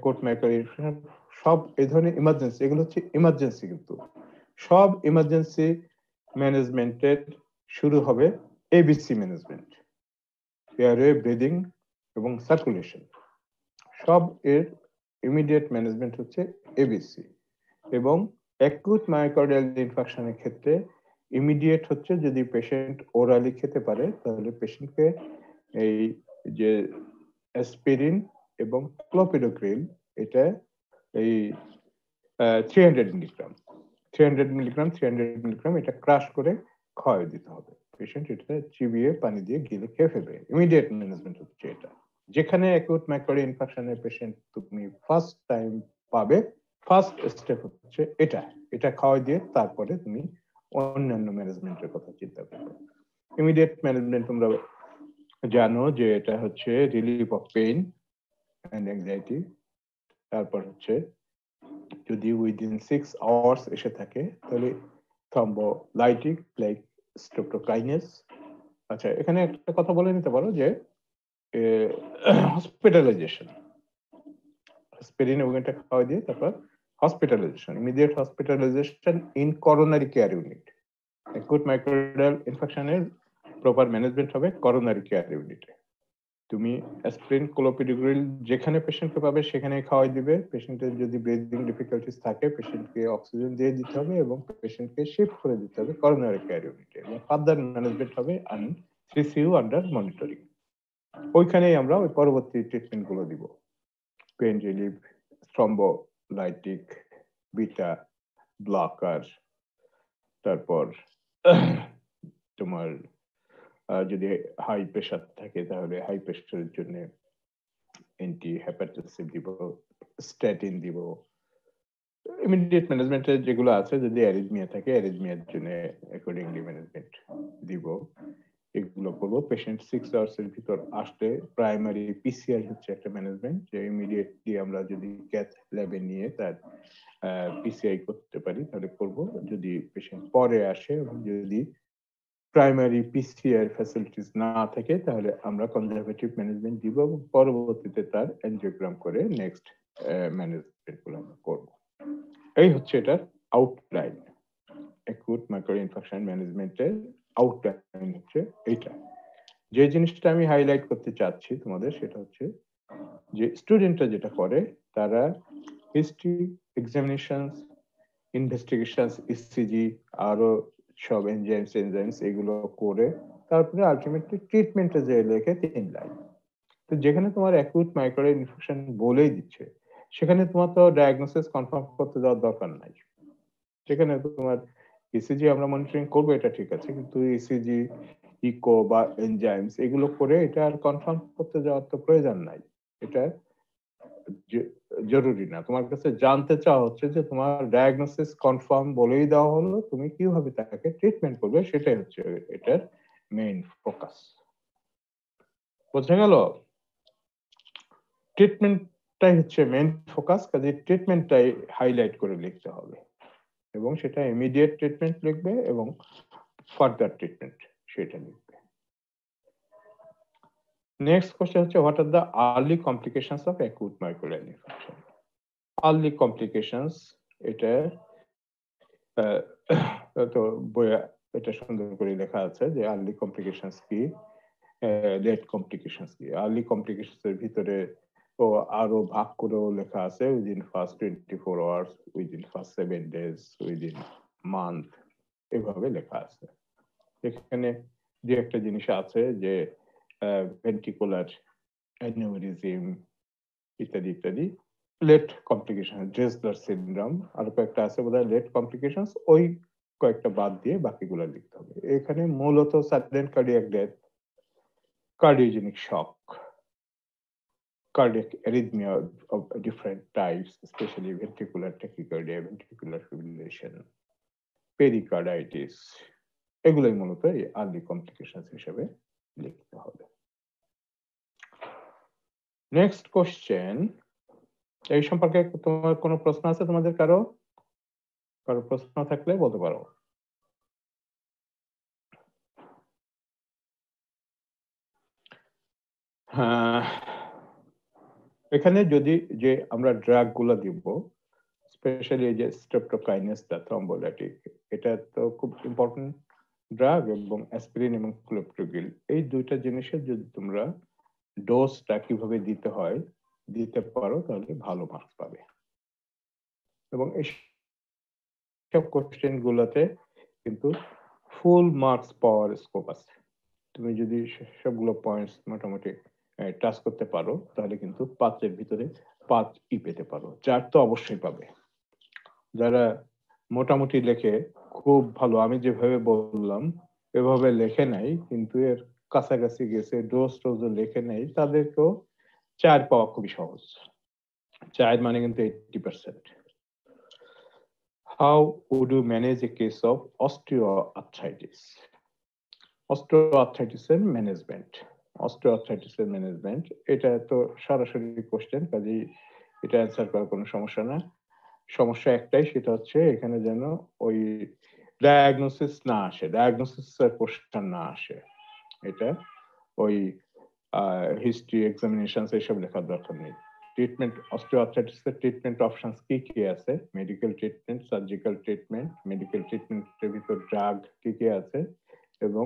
A: কোর্ট মাইক্রোইনফেকশন সব এই ধরনের ইমার্জেন্সি এগুলো হচ্ছে ইমার্জেন্সি কিন্তু সব ইমার্জেন্সি ম্যানেজমেন্টের শুরু হবে এবিসি ম্যানেজমেন্ট এয়ারওয়ে ব্রিদিং এবং সার্কুলেশন সব এর ইমিডিয়েট ম্যানেজমেন্ট হচ্ছে এবিসি এবং অ্যাকুট মায়োকার্ডিয়াল ইনফেকশনের ক্ষেত্রে ইমিডিয়েট হচ্ছে যদি পেশেন্ট ওরালি খেতে পারে তাহলে পেশেন্টকে এই যে অ্যাসপিরিন এবং ক্লোপিডোক্রিল এটা এই three hundred milligram three hundred milligram three hundred milligram এটা ক্রাশ করে ক্ষয় দিতে হবে পেশেন্ট এটা চিবিয়ে পানি দিয়ে গিলে খেয়ে ফেলবে ইমিডিয়েট ম্যানেজমেন্ট হচ্ছে এটা যেখানে অ্যাকুট মাইক্রোরি ইনফেকশনের পেশেন্ট তুমি ফার্স্ট টাইম পাবে ফার্স্ট স্টেপ হচ্ছে এটা এটা খাওয়াই দিয়ে তারপরে তুমি অন্যান্য ম্যানেজমেন্টের কথা চিন্তা করবে ইমিডিয়েট ম্যানেজমেন্ট তোমরা জানো যে এটা হচ্ছে relief of pain and anxiety তারপর হচ্ছে যদি উইদিন সিক্স আওয়ার্স এসে থাকে তাহলে লাইটিক লাইক স্ট্রেপ্টোকাইনেস আচ্ছা এখানে একটা কথা বলে নিতে পারো যে হসপিটালাইজেশন স্পেরিন এবং এটা খাওয়া দিয়ে তারপর hospitalization, immediate hospitalization in coronary care unit. Acute myocardial infection এর প্রপার ম্যানেজমেন্ট হবে করোনারি কেয়ার ইউনিটে তুমি অ্যাসপিরিন ক্লোপিডিগ্রিল যেখানে পেশেন্টকে পাবে সেখানে খাওয়াই দিবে পেশেন্টের যদি ব্রিদিং ডিফিকাল্টিস থাকে পেশেন্টকে অক্সিজেন দিয়ে দিতে হবে এবং পেশেন্টকে শিফট করে দিতে হবে করোনারি কেয়ার ইউনিটে এবং ফার্দার ম্যানেজমেন্ট হবে আন্ড সিসিউ আন্ডার মনিটরিং ওইখানেই আমরা ওই পরবর্তী ট্রিটমেন্টগুলো দিব pain relief thrombolytic beta blocker তারপর তোমার যদি হাই প্রেশার থাকে তাহলে হাই প্রেশারের জন্য অ্যান্টি হ্যাপাটাইটিস দিব স্ট্যাটিন দিব ইমিডিয়েট ম্যানেজমেন্টের যেগুলো আছে যদি অ্যারিজমিয়া থাকে অ্যারিজমিয়ার জন্য অ্যাকর্ডিংলি ম্যানেজমেন্ট দিব এগুলো করবো পেশেন্ট সিক্স আওয়ার্সের ভিতর আসলে প্রাইমারি পিসিআর হচ্ছে একটা ম্যানেজমেন্ট যে ইমিডিয়েটলি আমরা যদি ক্যাথ ল্যাবে নিয়ে তার পিসিআই করতে পারি তাহলে করব যদি পেশেন্ট পরে আসে এবং যদি প্রাইমারি পিসিআর ফ্যাসিলিটিস না থাকে তাহলে আমরা কনজারভেটিভ ম্যানেজমেন্ট দিব এবং পরবর্তীতে তার এনজিওগ্রাম করে নেক্সট ম্যানেজমেন্ট গুলো আমরা করবো এই হচ্ছে এটার আউটলাইন অ্যাকুট মাইক্রো ইনফেকশন ম্যানেজমেন্টের আউটলাইন হচ্ছে এইটা যে জিনিসটা আমি হাইলাইট করতে চাচ্ছি তোমাদের সেটা হচ্ছে যে স্টুডেন্টরা যেটা করে তারা হিস্ট্রি এক্সামিনেশনস ইনভেস্টিগেশনস ইসিজি আরো সব এনজাইমস এনজাইমস এগুলো করে তারপরে আলটিমেটলি ট্রিটমেন্টে যে লেখে তিন লাইন তো যেখানে তোমার অ্যাকুট মাইক্রো ইনফেকশন বলেই দিচ্ছে সেখানে তোমার তো ডায়াগনোসিস কনফার্ম করতে যাওয়ার দরকার নাই সেখানে তোমার ইসিজি e আমরা মনিটরিং করবো এটা ঠিক আছে কিন্তু ইসিজি e ইকো বা এনজাইমস এগুলো করে এটা আর কনফার্ম করতে যাওয়ার তো প্রয়োজন নাই এটা জরুরি না তোমার কাছে জানতে চাওয়া হচ্ছে যে তোমার ডায়াগনোসিস কনফার্ম বলেই দেওয়া হলো তুমি কিভাবে তাকে ট্রিটমেন্ট করবে সেটাই হচ্ছে এটার মেইন ফোকাস বোঝা গেল ট্রিটমেন্টটাই হচ্ছে মেইন ফোকাস কাজে ট্রিটমেন্টটাই হাইলাইট করে লিখতে হবে এবং সেটা ইমিডিয়েট ট্রিটমেন্ট লিখবে এবং ফার্দার ট্রিটমেন্ট সেটা লিখবে নেক্সট কোশ্চেন হচ্ছে what are the early complications of acute myocardial infection early complications এটা তো বই এটা সুন্দর করে লেখা আছে যে আর্লি কমপ্লিকেশনস কি লেট কমপ্লিকেশনস কি আর্লি কমপ্লিকেশনস এর ভিতরে ও আরো ভাগ করেও লেখা আছে within first twenty four hours within first seven days within month এভাবে লেখা আছে এখানে যে একটা জিনিস আছে যে ভেন্টিকুলার অ্যানিউরিজম ইত্যাদি ইত্যাদি লেট কমপ্লিকেশন ড্রেসলার সিনড্রাম আর কয়েকটা আছে বোধহয় লেট কমপ্লিকেশন ওই কয়েকটা বাদ দিয়ে বাকিগুলো লিখতে হবে এখানে মূলত sudden cardiac death cardiogenic shock cardiac arrhythmia of, different types, especially ventricular tachycardia, ventricular fibrillation, pericarditis, এগুলোই মূলত এই আর্লি কমপ্লিকেশনস হিসেবে লিখতে হবে নেক্সট কোশ্চেন এই সম্পর্কে তোমার কোনো প্রশ্ন আছে তোমাদের কারো কারো প্রশ্ন থাকলে বলতে পারো হ্যাঁ এখানে যদি যে আমরা ড্রাগ গুলো দিব স্পেশালি যে স্ট্রেপ্টোকাইনেস দা থ্রম্বোলাইটিক এটা তো খুব ইম্পর্টেন্ট ড্রাগ এবং অ্যাসপিরিন এবং ক্লোপ্রোগিল এই দুইটা জিনিসের যদি তোমরা ডোজটা কিভাবে দিতে হয় দিতে পারো তাহলে ভালো মার্কস পাবে এবং সব কোশ্চেন গুলোতে কিন্তু ফুল মার্কস পাওয়ার স্কোপ আছে তুমি যদি সবগুলো পয়েন্টস মোটামুটি টাচ করতে পারো তাহলে কিন্তু পাত্রের ভিতরে পাঁচ ই পেতে পারো চার তো অবশ্যই পাবে যারা মোটামুটি লেখে খুব ভালো আমি যেভাবে বললাম এভাবে লেখে নাই কিন্তু এর কাছাকাছি গেছে ডোজ টোজ লেখে নেই তাদেরকেও চার পাওয়া খুবই সহজ চার মানে কিন্তু eighty percent how would you manage a case of osteo arthritis osteo এর ম্যানেজমেন্ট অস্ট্রোআর্থাইটিসের ম্যানেজমেন্ট এটা তো সরাসরি কোশ্চেন কাজেই এটা অ্যান্সার করার কোনো সমস্যা না সমস্যা একটাই সেটা হচ্ছে এখানে যেন ওই ডায়াগনোসিস না আসে ডায়াগনোসিস আর কোশ্চেন না আসে এটা ওই হিস্ট্রি এক্সামিনেশন এসব লেখার দরকার নেই ট্রিটমেন্ট অস্টিওআর্থাইটিসের ট্রিটমেন্ট অপশনস কি কি আছে medical treatment surgical treatment medical ট্রিটমেন্টের ভিতর ড্রাগ কি কি আছে এবং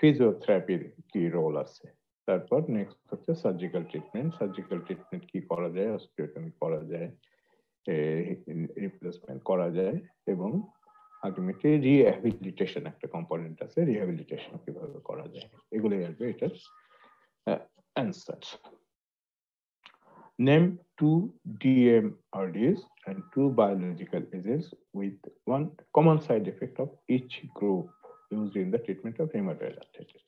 A: ফিজিওথেরাপির কি রোল আছে তারপর নেক্সট হচ্ছে সার্জিক্যাল ট্রিটমেন্ট সার্জিক্যাল ট্রিটমেন্ট কি করা যায় অস্টিওটমি করা যায় রিপ্লেসমেন্ট করা যায় এবং আলটিমেটলি রিহ্যাবিলিটেশন একটা কম্পোনেন্ট আছে রিহ্যাবিলিটেশন কিভাবে করা যায় এগুলোই আসবে এটার answer to DMARDs and to biological agents with one common side effect of each group used in the treatment of হেমাটোয়েলাইটিস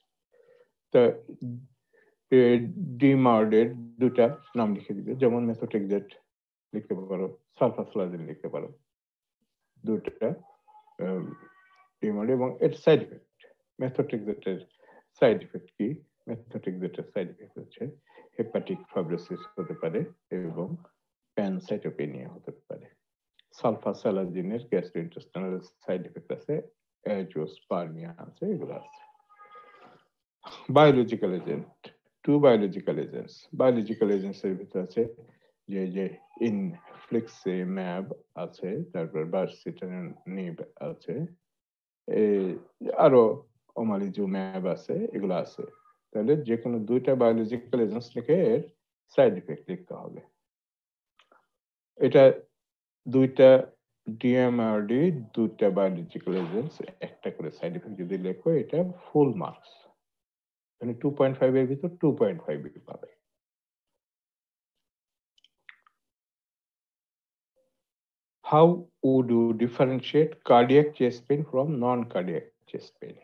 A: তো ডিমার্ডের দুটা নাম লিখে দিবে যেমন মেথোটেক্সেট লিখতে পারো সালফাসলাজিন লিখতে পারো দুটা ডিমার্ড এবং এর সাইড ইফেক্ট মেথোটেক্সেটের সাইড ইফেক্ট কি মেথোটেক্সেটের সাইড ইফেক্ট হচ্ছে হেপাটিক ফাইব্রোসিস হতে পারে এবং প্যানসাইটোপেনিয়া হতে পারে সালফাসালাজিনের গ্যাস্ট্রোইন্টেস্টিনাল সাইড ইফেক্ট আছে অ্যাজোস পার্মিয়া আছে এগুলো আছে biological agent to biological agents biological এজেন্টসের ভিতরে যে যে ইনফ্লিক্সে ম্যাব আছে তারপর বার্সিটানিব আছে আরো অমালিজু ম্যাব আছে এগুলো আছে তাহলে যে কোনো দুইটা বায়োলজিক্যাল এজেন্স লিখে এর সাইড ইফেক্ট লিখতে হবে এটা দুইটা ডিএমআরডি দুটা বায়োলজিক্যাল এজেন্টস একটা করে সাইড এফেক্ট যদি লেখো এটা ফুল মার্কস মানে টু পয়েন্ট ফাইভ এর ভিতর টু পয়েন্ট ফাইভ পাবে how would you differentiate cardiac chest pain from non cardiac chest pain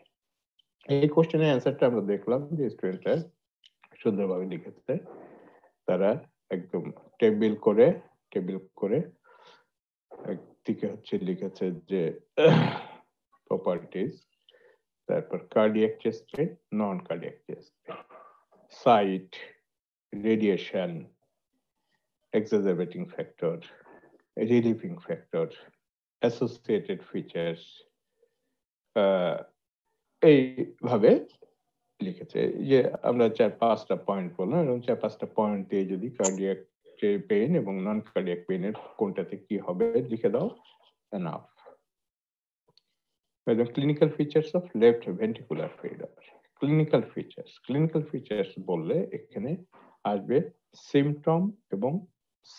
A: এই কোশ্চেনের অ্যান্সারটা আমরা দেখলাম যে স্টুডেন্টরা সুন্দরভাবে লিখেছে তারা একদম টেবিল করে টেবিল করে থেকে হচ্ছে লিখেছে যে প্রপার্টিজ তারপর কার্ডিয়াক চেস্টে নন কার্ডিয়াক চেস্টে site radiation exacerbating factor relieving factor associated features uh, এইভাবে লিখেছে যে আমরা চার পাঁচটা পয়েন্ট বললাম এবং চার পাঁচটা পয়েন্ট দিয়ে যদি কার্ডিয়াক যে পেন এবং নন কার্ডিয়াক পেনের কোনটাতে কি হবে লিখে দাও enough clinical features of left ventricular failure clinical features clinical features বললে এখানে আসবে সিমটম এবং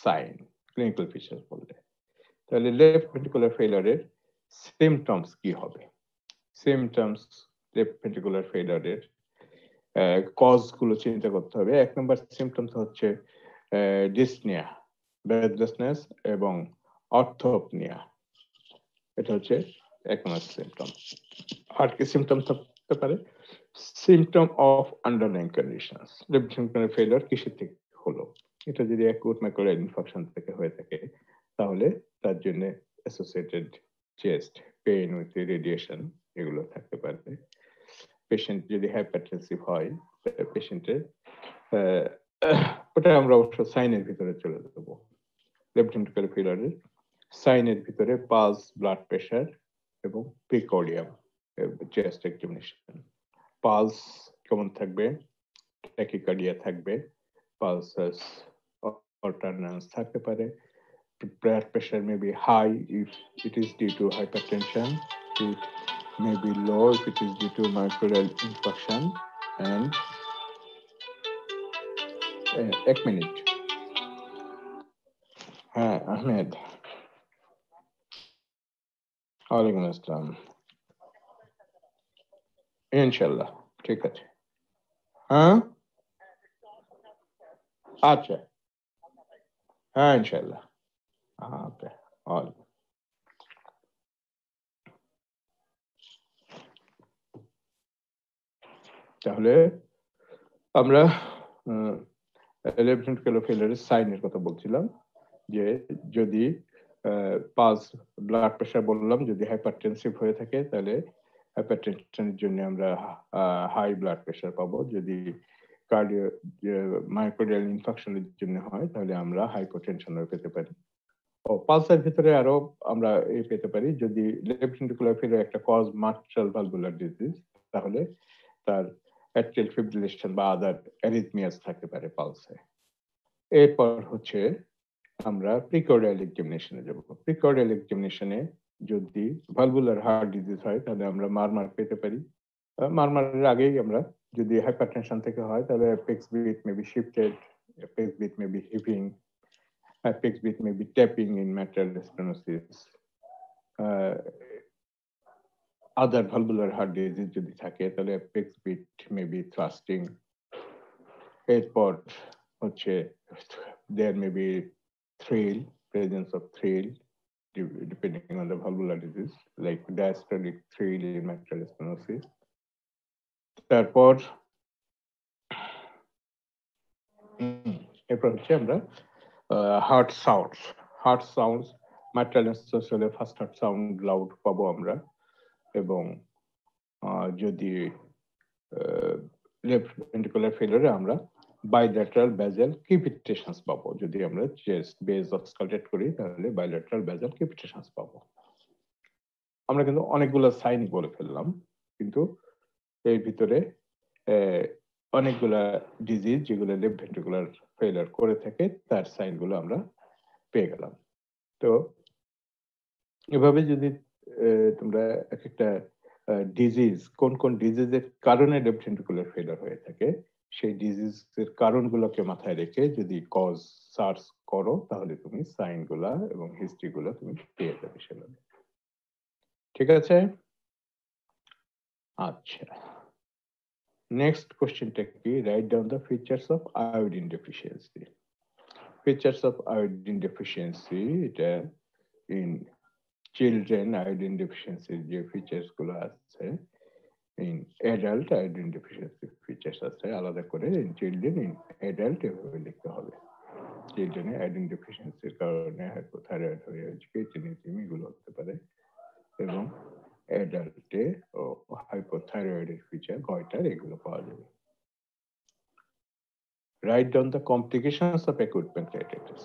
A: সাইন ক্লিনিক্যাল ফিচার্স বললে তাহলে লেফট ভেন্টিকুলার ফেলিওরের সিমটমস কি হবে সিমটমস লেফট ভেন্টিকুলার ফেলিওরের কজগুলো চিন্তা করতে হবে এক নম্বর সিমটমস হচ্ছে ডিসনিয়া ব্রেথলেসনেস এবং অর্থোপনিয়া এটা হচ্ছে একমাস সিমটম আর কি সিমটম থাকতে পারে সিমটম অফ আন্ডারলাইং কন্ডিশনস রেপ্রেশনকারী ফেলিওর কিসের থেকে হলো এটা যদি অ্যাকুট মাইক্রোলাইন ইনফেকশন থেকে হয়ে থাকে তাহলে তার জন্য associated chest pain with radiation এগুলো থাকতে পারবে পেশেন্ট যদি হাইপারটেনসিভ হয় পেশেন্টের ওটা আমরা অবশ্য সাইনের ভিতরে চলে যাবো লেফট ভেন্ট্রিকুলার ফিলারের সাইনের ভিতরে পালস ব্লাড প্রেশার এবং প্রিকর্ডিয়াম চেস্ট এক্সামিনেশন পালস কেমন থাকবে ট্যাকিকার্ডিয়া থাকবে পালসাস অল্টারনান্স থাকতে পারে blood pressure may be high if it is due to hypertension it may be low if it is due to myocardial infection and Ee, एक minute হ্যাঁ আহমেদ ওয়ালাইকুম আসসালাম ইনশাল্লাহ ঠিক আছে হ্যাঁ আচ্ছা হ্যাঁ ইনশাল্লাহ ওকে ওয়ালাইকুম তাহলে আমরা লেফটেন্ট কেলো সাইনের কথা বলছিলাম যে যদি পাস ব্লাড প্রেশার বললাম যদি হাইপারটেনসিভ হয়ে থাকে তাহলে হাইপারটেনশনের জন্য আমরা হাই ব্লাড প্রেশার পাবো যদি কার্ডিও মাইক্রোডিয়াল ইনফেকশনের জন্য হয় তাহলে আমরা হাইপোটেনশনও পেতে পারি ও পালসের ভিতরে আরো আমরা এ পেতে পারি যদি লেফট হেন্টিকুলার ফিরে একটা কজ মাস্টাল ভালভুলার ডিজিজ তাহলে তার অ্যাট্রিয়াল ফিব্রিলেশন বা আদার অ্যারিথমিয়াস থাকতে পারে পালসে এরপর হচ্ছে আমরা প্রিকর্ডিয়াল এক্সামিনেশনে যাব প্রিকর্ডিয়াল এক্সামিনেশনে যদি ভালভুলার হার্ট ডিজিজ হয় তাহলে আমরা মারমার পেতে পারি মারমারের আগেই আমরা যদি হাইপারটেনশন থেকে হয় তাহলে apex beat may be shifted apex beat may be heaving apex beat may be tapping in mitral stenosis other valvular heart disease যদি থাকে তাহলে পেক্সপিট মেবি থ্রাস্টিং এরপর হচ্ছে there maybe thrill presence of thrill, depending on the valvular disease, like diastolic thrill in mitral stenosis. তারপর এরপর হচ্ছে আমরা heart sounds heart sounds mitral stenosis হলে ফার্স্ট হার্ট সাউন্ড লাউড পাবো আমরা এবং যদি লেফট ভেন্ট্রিকুলার ফেলোরে আমরা বাইল্যাটারাল ব্যাজাল কিপিটেশনস পাবো যদি আমরা চেস্ট বেস অবসকালটেট করি তাহলে বাইল্যাটারাল ব্যাজাল কিপিটেশনস পাবো আমরা কিন্তু অনেকগুলো সাইন বলে ফেললাম কিন্তু এর ভিতরে অনেকগুলো ডিজিজ যেগুলো লেফট ভেন্ট্রিকুলার ফেলার করে থাকে তার সাইনগুলো আমরা পেয়ে গেলাম তো এভাবে যদি তোমরা এক একটা ডিজিজ কোন কোন ডিজিজের কারণে লেফট ভেন্ট্রিকুলার ফেলার হয়ে থাকে সেই ডিজিজের কারণগুলোকে মাথায় রেখে যদি কজ সার্চ করো তাহলে তুমি সাইনগুলা এবং হিস্ট্রিগুলো তুমি পেয়ে যাবে সেভাবে ঠিক আছে আচ্ছা নেক্সট কোশ্চেনটা কি write down the features of iodine deficiency features of iodine deficiency এটা ইন children আইডেন্টিফিকেশন যে ফিচার্স গুলো আছে ইন অ্যাডাল্ট আইডেন্টিফিকেশন ফিচার্স আছে আলাদা করে in চিলড্রেন in adult এভাবে লিখতে হবে চিলড্রেনের আইডেন্টিফিকেশন এর কারণে হাইপোথাইরয়েড হয়ে স্কিজোফ্রেনিজম এগুলো হতে পারে এবং অ্যাডাল্টে ও হাইপোথাইরয়েডের ফিচার গয়টার এগুলো পাওয়া যাবে right down the complications of acute pancreatitis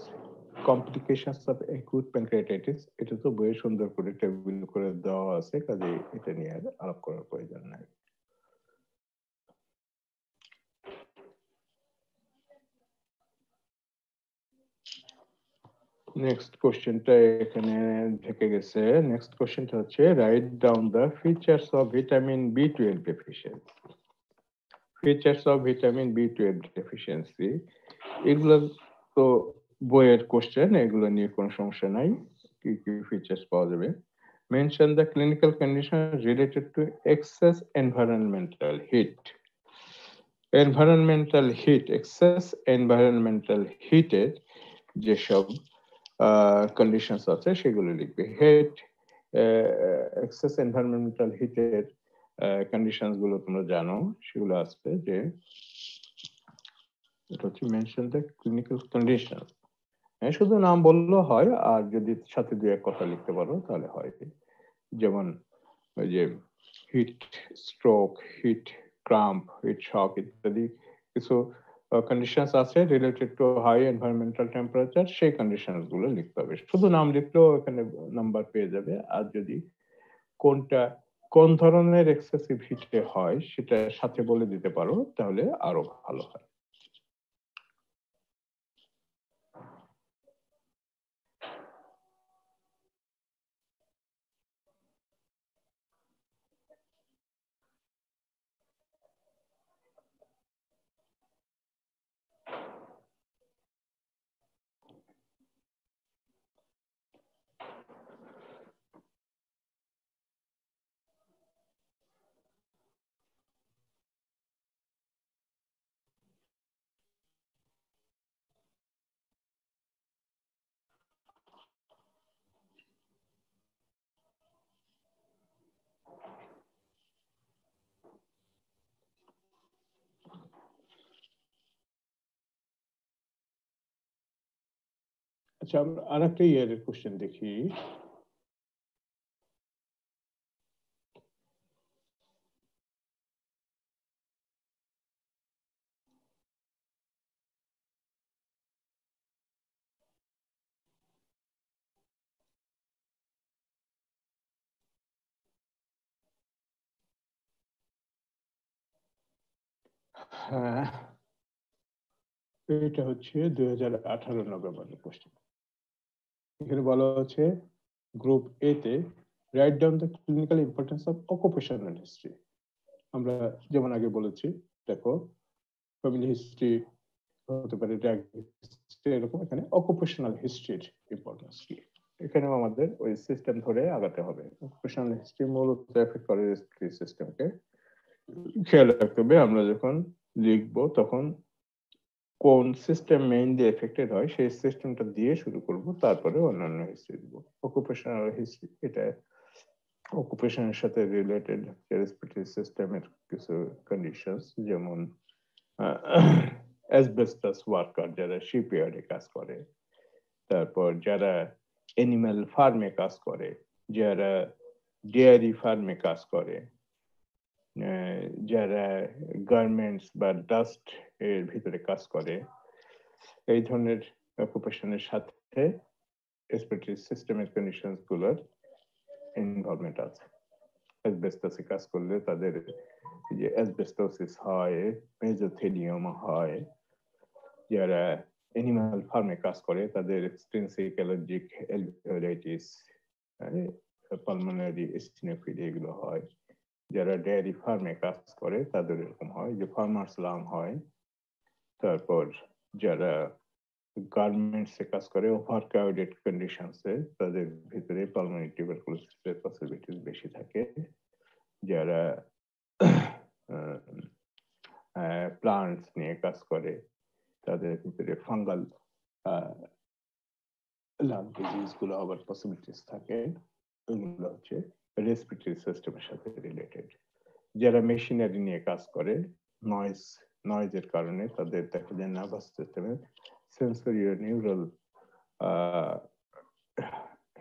A: complications of acute pancreatitis এটা তো বইয়ে সুন্দর করে টেবিল করে দেওয়া আছে কাজে এটা নিয়ে আর আলাপ করার প্রয়োজন নাই নেক্সট কোশ্চেনটা এখানে থেকে গেছে নেক্সট কোশ্চেনটা হচ্ছে write down the features of vitamin B twelve deficiency features of vitamin B twelve deficiency এগুলো তো বইয়ের কোশ্চেন এগুলো নিয়ে কোনো সমস্যা নাই কি কি ফিচার্স পাওয়া যাবে mention the clinical condition related to excess environmental heat environmental heat excess environmental হিটের যেসব কন্ডিশনস আছে সেগুলো লিখবে হেড এক্সেস এনভায়রনমেন্টাল হিটের কন্ডিশনস গুলো তোমরা জানো সেগুলো আসবে যে এটা হচ্ছে মেনশন দ্য ক্লিনিক্যাল কন্ডিশনস হ্যাঁ শুধু নাম বললে হয় আর যদি সাথে দু এক কথা লিখতে পারো তাহলে হয় যেমন ওই যে heat stroke heat cramp heat shock ইত্যাদি কিছু কন্ডিশনস আছে related to high environmental temperature সেই কন্ডিশনস গুলো লিখতে হবে শুধু নাম লিখলেও এখানে নাম্বার পেয়ে যাবে আর যদি কোনটা কোন ধরনের এক্সেসিভ হিটে হয় সেটা সাথে বলে দিতে পারো তাহলে আরো ভালো হয় আচ্ছা আমরা আর একটা ইয়ারের কোশ্চেন দেখি হ্যাঁ এটা হচ্ছে দুই হাজার আঠারো নভেম্বরের কোশ্চেন এখানে বলা হচ্ছে গ্রুপ এ তে write down the clinical importance of occupational history আমরা যেমন আগে বলেছি দেখো ফ্যামিলি হিস্ট্রি হতে পারে এরকম এখানে অকুপেশনাল হিস্ট্রির ইম্পর্টেন্স কি এখানেও আমাদের ওই সিস্টেম ধরে আগাতে হবে অকুপেশনাল হিস্ট্রি মূলত এফেক্ট করে রেজিস্ট্রি সিস্টেমকে খেয়াল রাখতে হবে আমরা যখন লিখবো তখন কোন সিস্টেম মেইনলি এফেক্টেড হয় সেই সিস্টেমটা দিয়ে শুরু করব তারপরে অন্যান্য হিস্ট্রি দিব অকুপেশনাল হিস্ট্রি এটা অকুপেশনের সাথে রিলেটেড রেসপিরেটরি সিস্টেমের কিছু কন্ডিশনস যেমন অ্যাসবেস্টাস ওয়ার্কার যারা শিপইয়ার্ডে কাজ করে তারপর যারা অ্যানিমেল ফার্মে কাজ করে যারা ডেয়ারি ফার্মে কাজ করে যারা গার্মেন্টস বা ডাস্ট এর ভিতরে কাজ করে এই ধরনের প্রফেশনের সাথে এক্সপার্টিস সিস্টেমের কন্ডিশন গুলোর ইনভলভমেন্ট আছে অ্যাসবেস্টাসে কাজ করলে তাদের যে অ্যাসবেস্টোসিস হয় মেজোথেলিওমা হয় যারা অ্যানিমাল ফার্মে কাজ করে তাদের extrinsic allergic alveolitis pulmonary eosinophilia এগুলো হয় যারা ডেয়ারি ফার্মে কাজ করে তাদের এরকম হয় যে ফার্মার্স লাং হয় তারপর যারা গার্মেন্টস এ কাজ করে ওভার ক্রাউডেড কন্ডিশনসে তাদের ভিতরে পালমারি টিউবারকুলোসিসের পসিবিলিটিস বেশি থাকে যারা প্লান্টস নিয়ে কাজ করে তাদের ভিতরে ফাঙ্গাল লাং ডিজিজগুলো হওয়ার পসিবিলিটিস থাকে এগুলো হচ্ছে রেসপিরেটরি সিস্টেমের সাথে রিলেটেড যারা মেশিনারি নিয়ে কাজ করে নয়েস নয়েজের কারণে তাদের দেখা যায় নার্ভাস সিস্টেমের সেন্সরীয় নিউরাল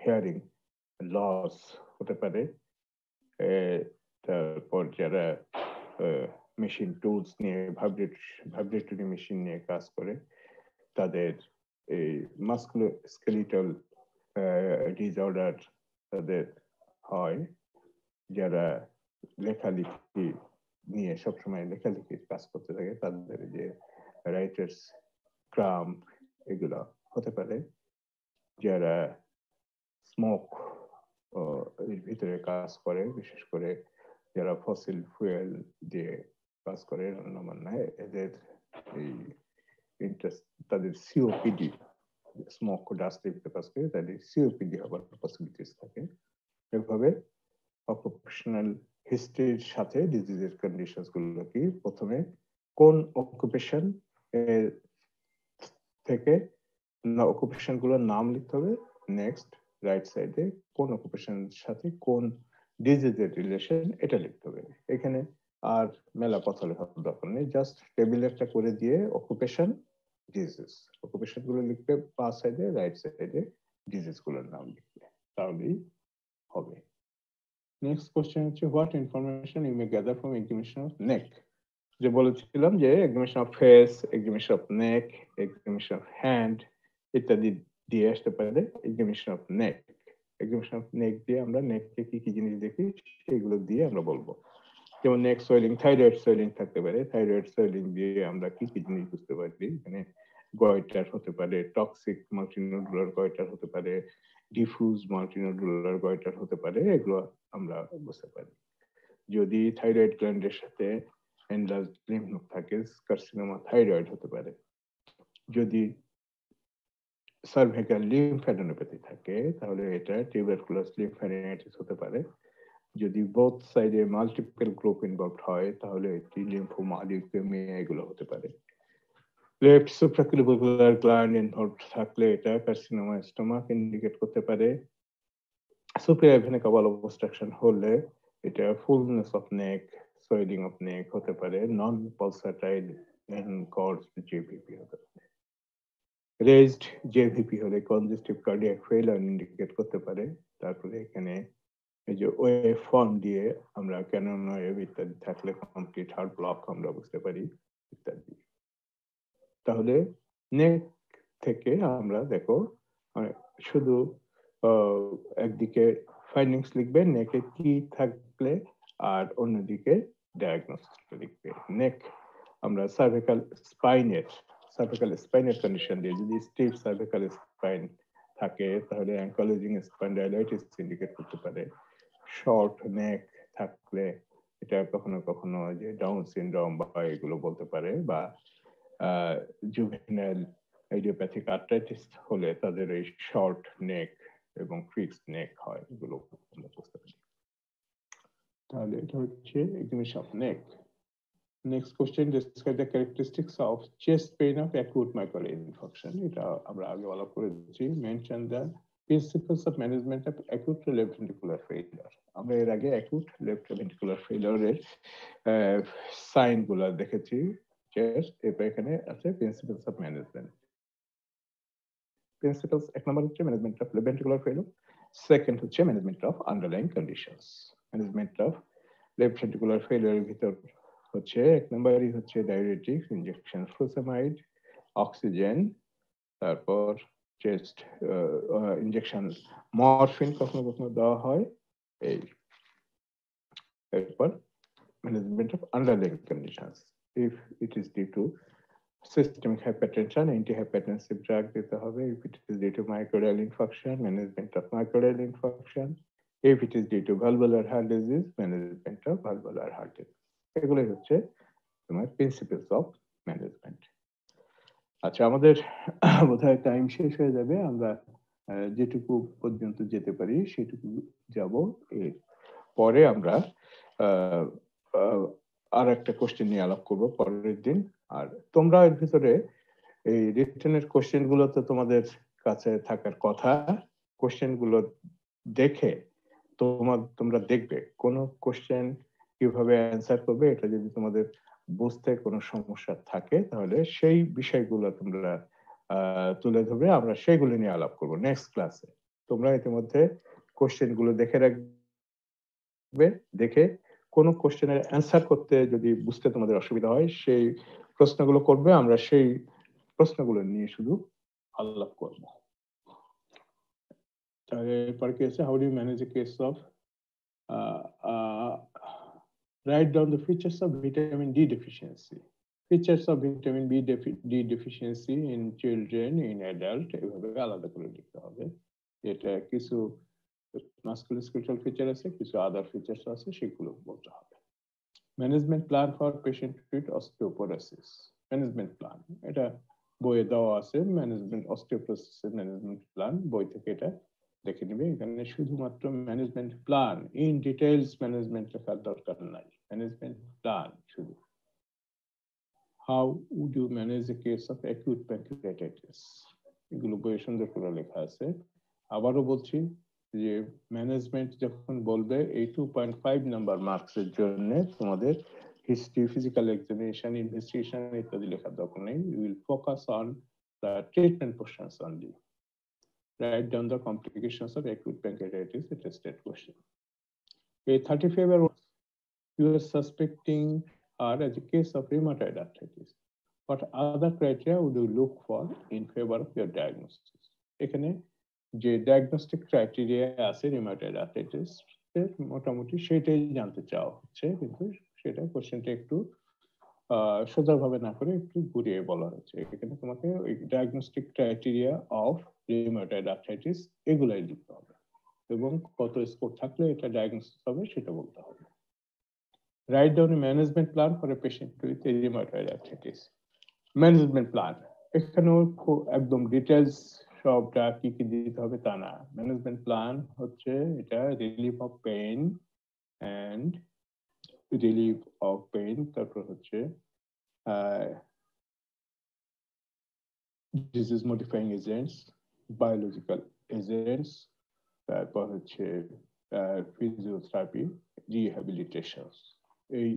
A: হেয়ারিং লস হতে পারে তারপর যারা মেশিন টুলস নিয়ে ভাইব্রেটরি মেশিন নিয়ে কাজ করে তাদের এই মাস্কুলো স্কেলিটাল ডিসঅর্ডার তাদের হয় যারা লেখালেখি নিয়ে সবসময় লেখালেখির কাজ করতে থাকে তাদের যে রাইটার্স ক্রাম এগুলো হতে পারে যারা স্মোক এর ভিতরে কাজ করে বিশেষ করে যারা ফসিল ফুয়েল দিয়ে কাজ করে রান্নাবান্নায় হ্যাঁ, এদের এই ইন্টারেস্ট তাদের সিওপিডি স্মোক ডাস্ট এর কাজ করে তাদের সিওপিডি হবার পসিবিলিটিস থাকে এভাবে অপ্রফেশনাল হিস্ট্রির সাথে ডিজিজের কন্ডিশন গুলো কি প্রথমে কোন অকুপেশন থেকে অকুপেশন গুলোর নাম লিখতে হবে নেক্সট রাইট সাইডে কোন অকুপেশন সাথে কোন ডিজিজের রিলেশন এটা লিখতে হবে এখানে আর মেলা কথা লেখার দরকার নেই জাস্ট টেবিল একটা করে দিয়ে অকুপেশন ডিজিজ অকুপেশন গুলো লিখবে বা সাইডে রাইট সাইডে ডিজিজ গুলোর নাম লিখবে তাহলেই হবে নেক্সট কোশ্চেন হচ্ছে what information you may gather from exhibition of neck যে বলেছিলাম যে examination of face examination of neck examination of hand ইত্যাদি দিয়ে আসতে পারে examination of neck examination of neck দিয়ে আমরা নেককে কি কি জিনিস দেখি সেগুলো দিয়ে আমরা বলবো যেমন নেক সোয়েলিং থাইরয়েড সোয়েলিং থাকতে পারে থাইরয়েড সোয়েলিং দিয়ে আমরা কি কি জিনিস বুঝতে পারি মানে গয়টার হতে পারে টক্সিক মাল্টিনোডুলার গয়টার হতে পারে ডিফিউজ মাল্টিনোডুলার গয়টার হতে পারে এগুলো আমরা বুঝতে পারি যদি থাইরয়েড গ্ল্যান্ডের সাথে এন্ডাজ লিম্ফনোড থাকে কার্সিনোমা থাইরয়েড হতে পারে যদি সার্ভিক্যাল লিম্ফ্যাডেনোপ্যাথি থাকে তাহলে এটা টিউবারকুলাস লিম্ফ্যাডেনাইটিস হতে পারে যদি বোথ সাইডে মাল্টিপল গ্রুপ ইনভলভ হয় তাহলে এটি লিম্ফোমা লিউকেমিয়া এগুলো হতে পারে লেফট সুপ্রাক্লিভুলার গ্ল্যান্ড ইনভলভ থাকলে এটা কার্সিনোমা স্টোমাক ইন্ডিকেট করতে পারে সুপ্রিয়ার ভেনিকাবাল অবস্ট্রাকশন হলে এটা fullness of neck swelling of neck হতে পারে নন এন্ড কর্সড জেভিপি হতে পারে রেজড জেভিপি হলে কনজেস্টিভ কার্ডিয়াক ফেলার ইন্ডিকেট করতে পারে তারপরে এখানে এই যে ওয়ে ফর্ম দিয়ে আমরা ক্যানন ওয়েভ ইত্যাদি থাকলে কমপ্লিট হার্ট ব্লক আমরা বুঝতে পারি ইত্যাদি তাহলে নেক থেকে আমরা দেখো মানে শুধু একদিকে ফাইন্ডিংস লিখবে নেকে কি থাকলে আর অন্যদিকে ডায়াগনোস্টিক লিখবে নেক আমরা সার্ভিকাল স্পাইনের সার্ভিকাল স্পাইনের কন্ডিশন দিয়ে যদি স্টিফ সার্ভিকাল স্পাইন থাকে তাহলে অ্যাঙ্কোলজিং স্পান্ডাইলাইটিস ইন্ডিকেট করতে পারে শর্ট নেক থাকলে এটা কখনো কখনো যে ডাউন সিনড্রোম বা এগুলো বলতে পারে বা জুভেনাল আইডিওপ্যাথিক আর্থ্রাইটিস হলে তাদের এই শর্ট নেক এবং ফিক্সড নেক হয় এগুলো বুঝতে পারি তাহলে এটা হচ্ছে examination of neck next question describe the characteristics of chest pain of acute myocardial infection এটা আমরা আগে বলা করেছি mention the principles of management of acute left ventricular failure আমরা এর আগে অ্যাকুট লেফট ventricular failure এর সাইন গুলো দেখেছি এবার এখানে আছে প্রিন্সিপালস অফ ম্যানেজমেন্ট principles এক নম্বর হচ্ছে management of ventricular failure second হচ্ছে management of underlying conditions management of left ventricular failure ভিতর হচ্ছে এক নম্বরই হচ্ছে ডায়ুরেটিক্স ইনজেকশন ফ্লুসামাইড অক্সিজেন তারপর চেস্ট ইনজেকশন মরফিন কখনো কখনো দেওয়া হয় এই এরপর management of underlying conditions if it is due to systemic hypertension anti hypertensive drug দিতে হবে if it is due to myocardial infection management of myocardial infection if it is due two valvular heart disease management of valvular heart disease এগুলোই হচ্ছে তোমার principles of management আচ্ছা আমাদের বোধহয় time শেষ হয়ে যাবে আমরা যেটুকু পর্যন্ত যেতে পারি সেটুকু যাব এর পরে আমরা আর একটা কোশ্চেন নিয়ে আলাপ করবো পরের দিন আর তোমরা এর ভিতরে এই এর কোশ্চেন গুলো তো তোমাদের কাছে থাকার কথা কোশ্চেন গুলো দেখে তোমার তোমরা দেখবে কোন কোশ্চেন কিভাবে অ্যান্সার করবে এটা যদি তোমাদের বুঝতে কোনো সমস্যা থাকে তাহলে সেই বিষয়গুলো তোমরা তুলে ধরবে আমরা সেগুলো নিয়ে আলাপ করবো নেক্সট ক্লাসে তোমরা ইতিমধ্যে কোশ্চেন গুলো দেখে রাখবে দেখে কোনো কোশ্চেনের অ্যান্সার করতে যদি বুঝতে তোমাদের অসুবিধা হয় সেই প্রশ্নগুলো করবে আমরা সেই প্রশ্নগুলো নিয়ে শুধু আলাপ করবো তাহলে এরপরে কি আছে how do manage a case of write down the features of vitamin D deficiency features of vitamin B D deficiency in children in adult এভাবে আলাদা করে লিখতে হবে এটা কিছু স্কেলেটাল ফিচার আছে কিছু আদার ফিচারস আছে সেগুলো বলতে হবে management plan for patient treat osteoporosis management plan এটা বইয়ে দেওয়া আছে ম্যানেজমেন্ট অস্টিওপোরোসিস ম্যানেজমেন্ট প্ল্যান বই থেকে এটা দেখে নিবে এখানে শুধুমাত্র management plan in details management লেখার দরকার নাই ম্যানেজমেন্ট প্ল্যান শুধু how would you manage a case of acute pancreatitis এগুলো বইয়ে সুন্দর করে লেখা আছে আবারও বলছি যে ম্যানেজমেন্ট যখন বলবে এই টু পয়েন্ট ফাইভ নাম্বার মার্কসের জন্য তোমাদের হিস্ট্রি ফিজিক্যাল এক্সামিনেশন ইনভেস্টিগেশন ইত্যাদি লেখার দরকার নেই you will focus on the treatment portions only write down the complications of acute pancreatitis tested question question. A 35 hour you are suspecting are as a case of rheumatoid arthritis. What other criteria would you look for in favour of your diagnosis এখানে যে diagnostic criteria আছে রিমাটেড arthritis মোটামুটি সেটাই জানতে চাওয়া হচ্ছে কিন্তু সেটা কোশ্চেনটা একটু সোজাভাবে না করে একটু ঘুরিয়ে বলা হয়েছে এখানে তোমাকে ওই diagnostic criteria of rheumatoid arthritis এগুলাই লিখতে হবে এবং কত স্কোর থাকলে এটা ডায়াগনোসিস হবে সেটা বলতে হবে write down management plan for a patient with rheumatoid arthritis management plan এখানেও একদম ডিটেলস সবটা কি কি দিতে হবে তা না ম্যানেজমেন্ট প্ল্যান হচ্ছে এটা relief of pain and relief of pain তারপর হচ্ছে disease modifying agents biological agents তারপর হচ্ছে ফিজিওথেরাপি রিহ্যাবিলিটেশন এই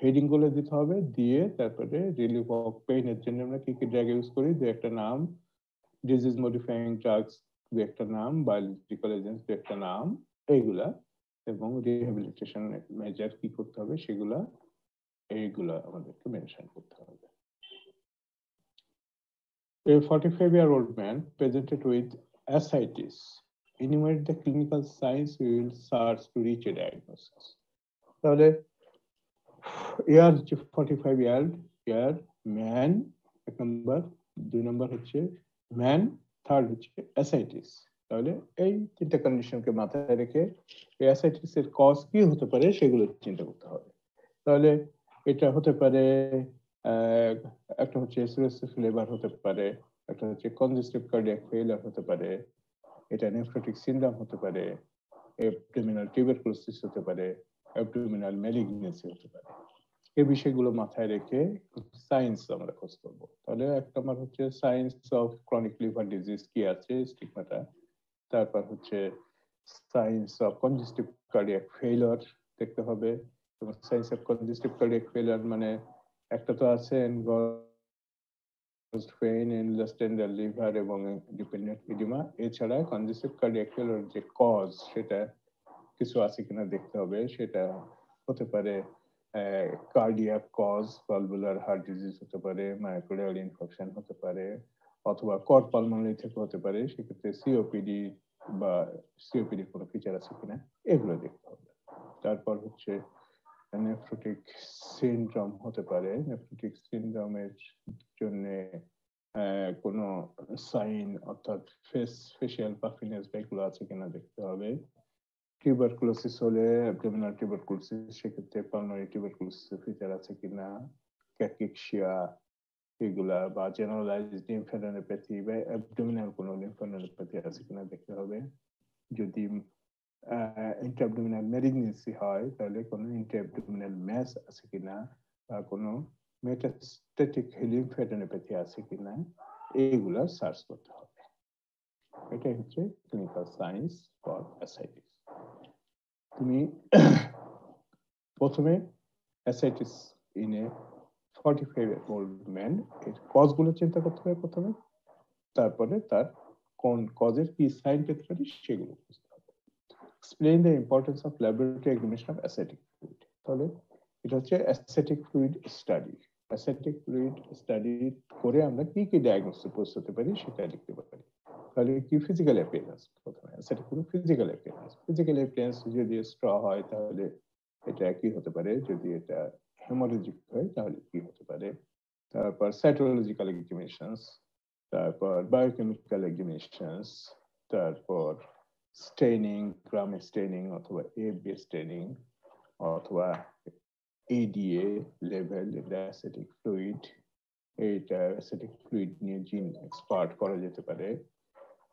A: হেডিং গুলো দিতে হবে দিয়ে তারপরে রিলিফ অফ এর জন্য আমরা কি কি ড্রাগ ইউজ করি যে একটা নাম ডিজিজ মডিফাইং ড্রাগস দু একটা নাম বায়োলজিক্যাল এজেন্টস দু একটা নাম এইগুলা এবং রিহ্যাবিলিটেশন মেজার কি করতে হবে সেগুলা এইগুলা আমাদেরকে মেনশন করতে হবে A 45 year old man presented with ascites. Enumerate the clinical signs we will search to reach a diagnosis. তাহলে year forty five year year man এক নম্বর দুই নম্বর হচ্ছে ম্যান থার্ড হচ্ছে অ্যাসাইটিস তাহলে এই তিনটা কন্ডিশনকে মাথায় রেখে এই অ্যাসাইটিস এর কজ কি হতে পারে সেগুলো চিন্তা করতে হবে তাহলে এটা হতে পারে একটা হচ্ছে সিরোসিস লেবার হতে পারে একটা হচ্ছে কনজেস্টিভ কার্ডিয়াক ফেলার হতে পারে এটা নেফ্রোটিক সিনড্রাম হতে পারে অ্যাবডোমিনাল টিউবারকুলোসিস হতে পারে অ্যাবডোমিনাল ম্যালিগনেন্সি হতে পারে এই বিষয়গুলো মাথায় রেখে সায়েন্স আমরা খোঁজ করবো তাহলে এক নম্বর হচ্ছে signs of chronic liver disease কি আছে স্টিগমাটা তারপর হচ্ছে signs of congestive cardiac failure দেখতে হবে এবং signs of congestive cardiac failure মানে একটা তো আছে পেইন ইনলাস্টেন্ড লিভার এবং ডিপেন্ডেন্ট ইডিমা এছাড়া কনজেস্টিভ কার্ডিয়াক ফেলার যে কজ সেটা কিছু আছে কিনা দেখতে হবে সেটা হতে পারে কার্ডিয়াক কজ পালবুলার হার্ট ডিজিজ হতে পারে মায়োকার্ডিয়াল ইনফেকশন হতে পারে অথবা কর পালমোনারি থেকে হতে পারে সেক্ষেত্রে সিওপিডি বা সিওপিডি কোনো ফিচার আছে কিনা এগুলো দেখতে হবে তারপর হচ্ছে নেফ্রোটিক সিনড্রম হতে পারে নেফ্রোটিক সিনড্রমের জন্য কোনো সাইন অর্থাৎ ফেস ফেসিয়াল পাফিনেস বা এগুলো আছে কিনা দেখতে হবে টিউবারকুলোসিস হলে অ্যাবডোমিনাল টিউবারকুলোসিস সেক্ষেত্রে পালনারি টিউবারকুলোসিস ফিচার আছে কিনা ক্যাকেক্সিয়া এগুলা বা জেনারেলাইজড লিম্ফেনোপ্যাথি বা অ্যাবডোমিনাল কোনো লিম্ফেনোপ্যাথি আছে কিনা দেখতে হবে যদি ইন্টারঅ্যাবডোমিনাল ম্যারিগনেন্সি হয় তাহলে কোনো ইন্টারঅ্যাবডোমিনাল ম্যাস আছে কিনা বা কোনো মেটাস্টেটিক লিম্ফেনোপ্যাথি আছে কিনা এইগুলা সার্চ করতে হবে এটা হচ্ছে ক্লিনিক্যাল সায়েন্স ফর অ্যাসাইটিস তুমি প্রথমে ascites in a forty five old man এর কজগুলো চিন্তা করতে হবে প্রথমে তারপরে তার কোন কজের কি সাইন পেতে পারি সেগুলো বুঝতে হবে explain the importance of laboratory examination of ascitic fluid তাহলে এটা হচ্ছে ascitic fluid study ascitic fluid study করে আমরা কি কি ডায়াগনোসিস পৌঁছতে পারি সেটা লিখতে পারি তাহলে কি ফিজিক্যাল অ্যাপিয়ারেন্স প্রথমে সেটা পুরো ফিজিক্যাল অ্যাপিয়ারেন্স ফিজিক্যাল অ্যাপিয়ারেন্স যদি স্ট্র হয় তাহলে এটা কি হতে পারে যদি এটা হেমোলজিক হয় তাহলে কি হতে পারে তারপর সাইটোলজিক্যাল এক্সামিনেশনস তারপর বায়োকেমিক্যাল এক্সামিনেশনস তারপর স্টেনিং গ্রাম স্টেনিং অথবা এ বি স্টেনিং অথবা এডিএ লেভেল এটা অ্যাসেটিক ফ্লুইড এইটা অ্যাসেটিক ফ্লুইড নিয়ে জিন এক্সপার্ট করা যেতে পারে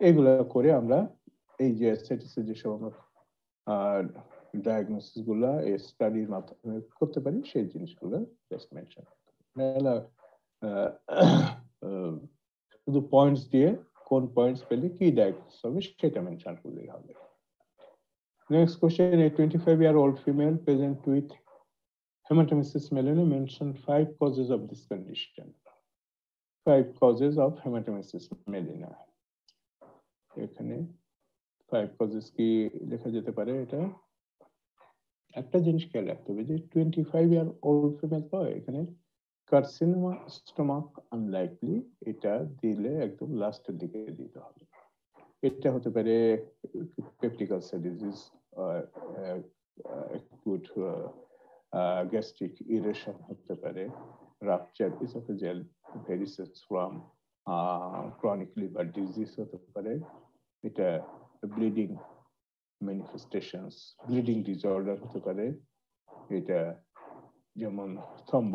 A: এগুলো করে আমরা এই যে স্ট্যাটিসের যেসব আমরা ডায়াগনোসিস গুলো এই স্টাডির মাধ্যমে করতে পারি সেই জিনিসগুলো জাস্ট মেনশন মেলা শুধু পয়েন্টস দিয়ে কোন পয়েন্টস পেলে কি ডায়াগনোসিস হবে সেটা মেনশন করলেই হবে next question a twenty five year old female present with haematemesis melaena mention five causes of this condition five causes of haematemesis melanoma. এখানে ফাইভ কজেস কি লেখা যেতে পারে এটা একটা জিনিস খেয়াল রাখতে হবে যে twenty five year old female তো এখানে কার্সিনোমা স্টোমাক আনলাইকলি এটা দিলে একদম লাস্টের দিকে দিতে হবে এটা হতে পারে পেপটিক ডিজিজ গ্যাস্ট্রিক ইরেশন হতে পারে rupture oesophageal varices from chronic liver disease হতে পারে এটা ব্লিডিং ম্যানিফেস্টেশনস ব্লিডিং ডিসঅর্ডার হতে পারে এটা যেমন থম্ব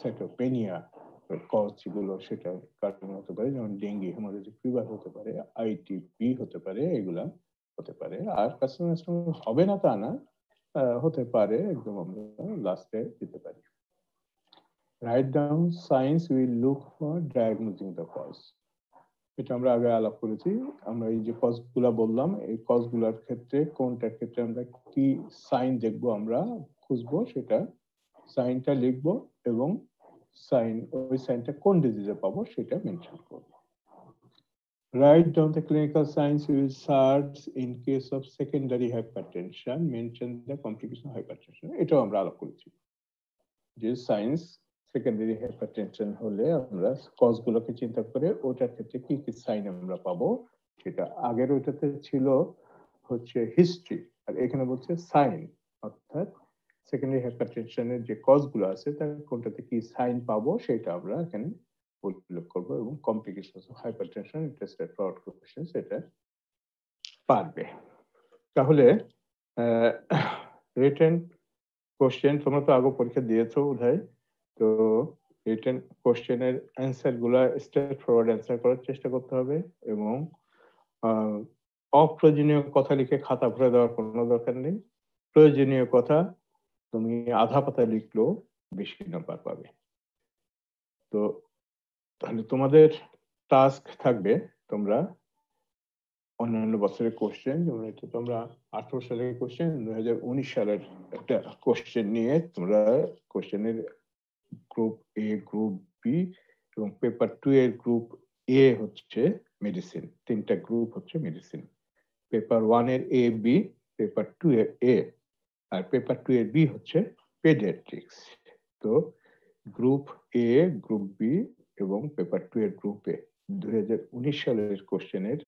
A: সাইটোপেনিয়া কজগুলো সেটা কারণ হতে পারে যেমন ডেঙ্গি হেমোরেজিক ফিভার হতে পারে আইটি আইটিপি হতে পারে এগুলা হতে পারে আর কাস্টমার হবে না তা না হতে পারে একদম আমরা লাস্টে দিতে পারি write down signs we look for diagnosing the cause এটা আমরা আগে আলাপ করেছি আমরা এই যে গুলা বললাম এই গুলার ক্ষেত্রে কোনটার ক্ষেত্রে আমরা কি সাইন দেখব আমরা খুঁজবো সেটা সাইনটা লিখব এবং সাইন ওই সাইনটা কোন ডিজিজে পাবো সেটা মেনশন করব write down the clinical signs will search in case of secondary hypertension mention the complication hypertension এটাও আমরা আলাপ করেছি যে সাইন্স সেকেন্ডারি টেনশন হলে আমরা কজগুলোকে চিন্তা করে ওটার ক্ষেত্রে কি কি সাইন আমরা পাবো সেটা আগের ওটাতে ছিল হচ্ছে হিস্ট্রি আর এখানে বলছে সাইন অর্থাৎ সেকেন্ডারি টেনশনের যে কজগুলো আছে তার কোনটাতে কি সাইন পাবো সেটা আমরা এখানে উল্লেখ করবো এবং কমপ্লিকেশন হাইপারটেনশন ইন্টারেস্টেড ফ্রড কোয়েশন সেটা পারবে তাহলে রিটেন কোশ্চেন তোমরা তো আগে পরীক্ষা দিয়েছো বোধ তো রিটার্ন কোশ্চেনের অ্যান্সার গুলা স্ট্রেট ফরওয়ার্ড অ্যান্সার করার চেষ্টা করতে হবে এবং অপ্রয়োজনীয় কথা লিখে খাতা ভরে দেওয়ার কোনো দরকার নেই প্রয়োজনীয় কথা তুমি আধা পাতা লিখলেও বেশি নাম্বার পাবে তো তাহলে তোমাদের টাস্ক থাকবে তোমরা অন্যান্য বছরের কোশ্চেন যেমন তোমরা আঠারো সালের কোশ্চেন দুই উনিশ সালের একটা কোশ্চেন নিয়ে তোমরা কোশ্চেনের গ্রুপ এ গ্রুপ বি এবং পেপার টু এর গ্রুপ এ হচ্ছে মেডিসিন তিনটা গ্রুপ হচ্ছে মেডিসিন পেপার ওয়ান এর এ বি পেপার টু এর এ আর পেপার টু এর বি হচ্ছে পেডিয়াট্রিক্স তো গ্রুপ এ গ্রুপ বি এবং পেপার টু এর গ্রুপ হাজার উনিশ সালের কোশ্চেনের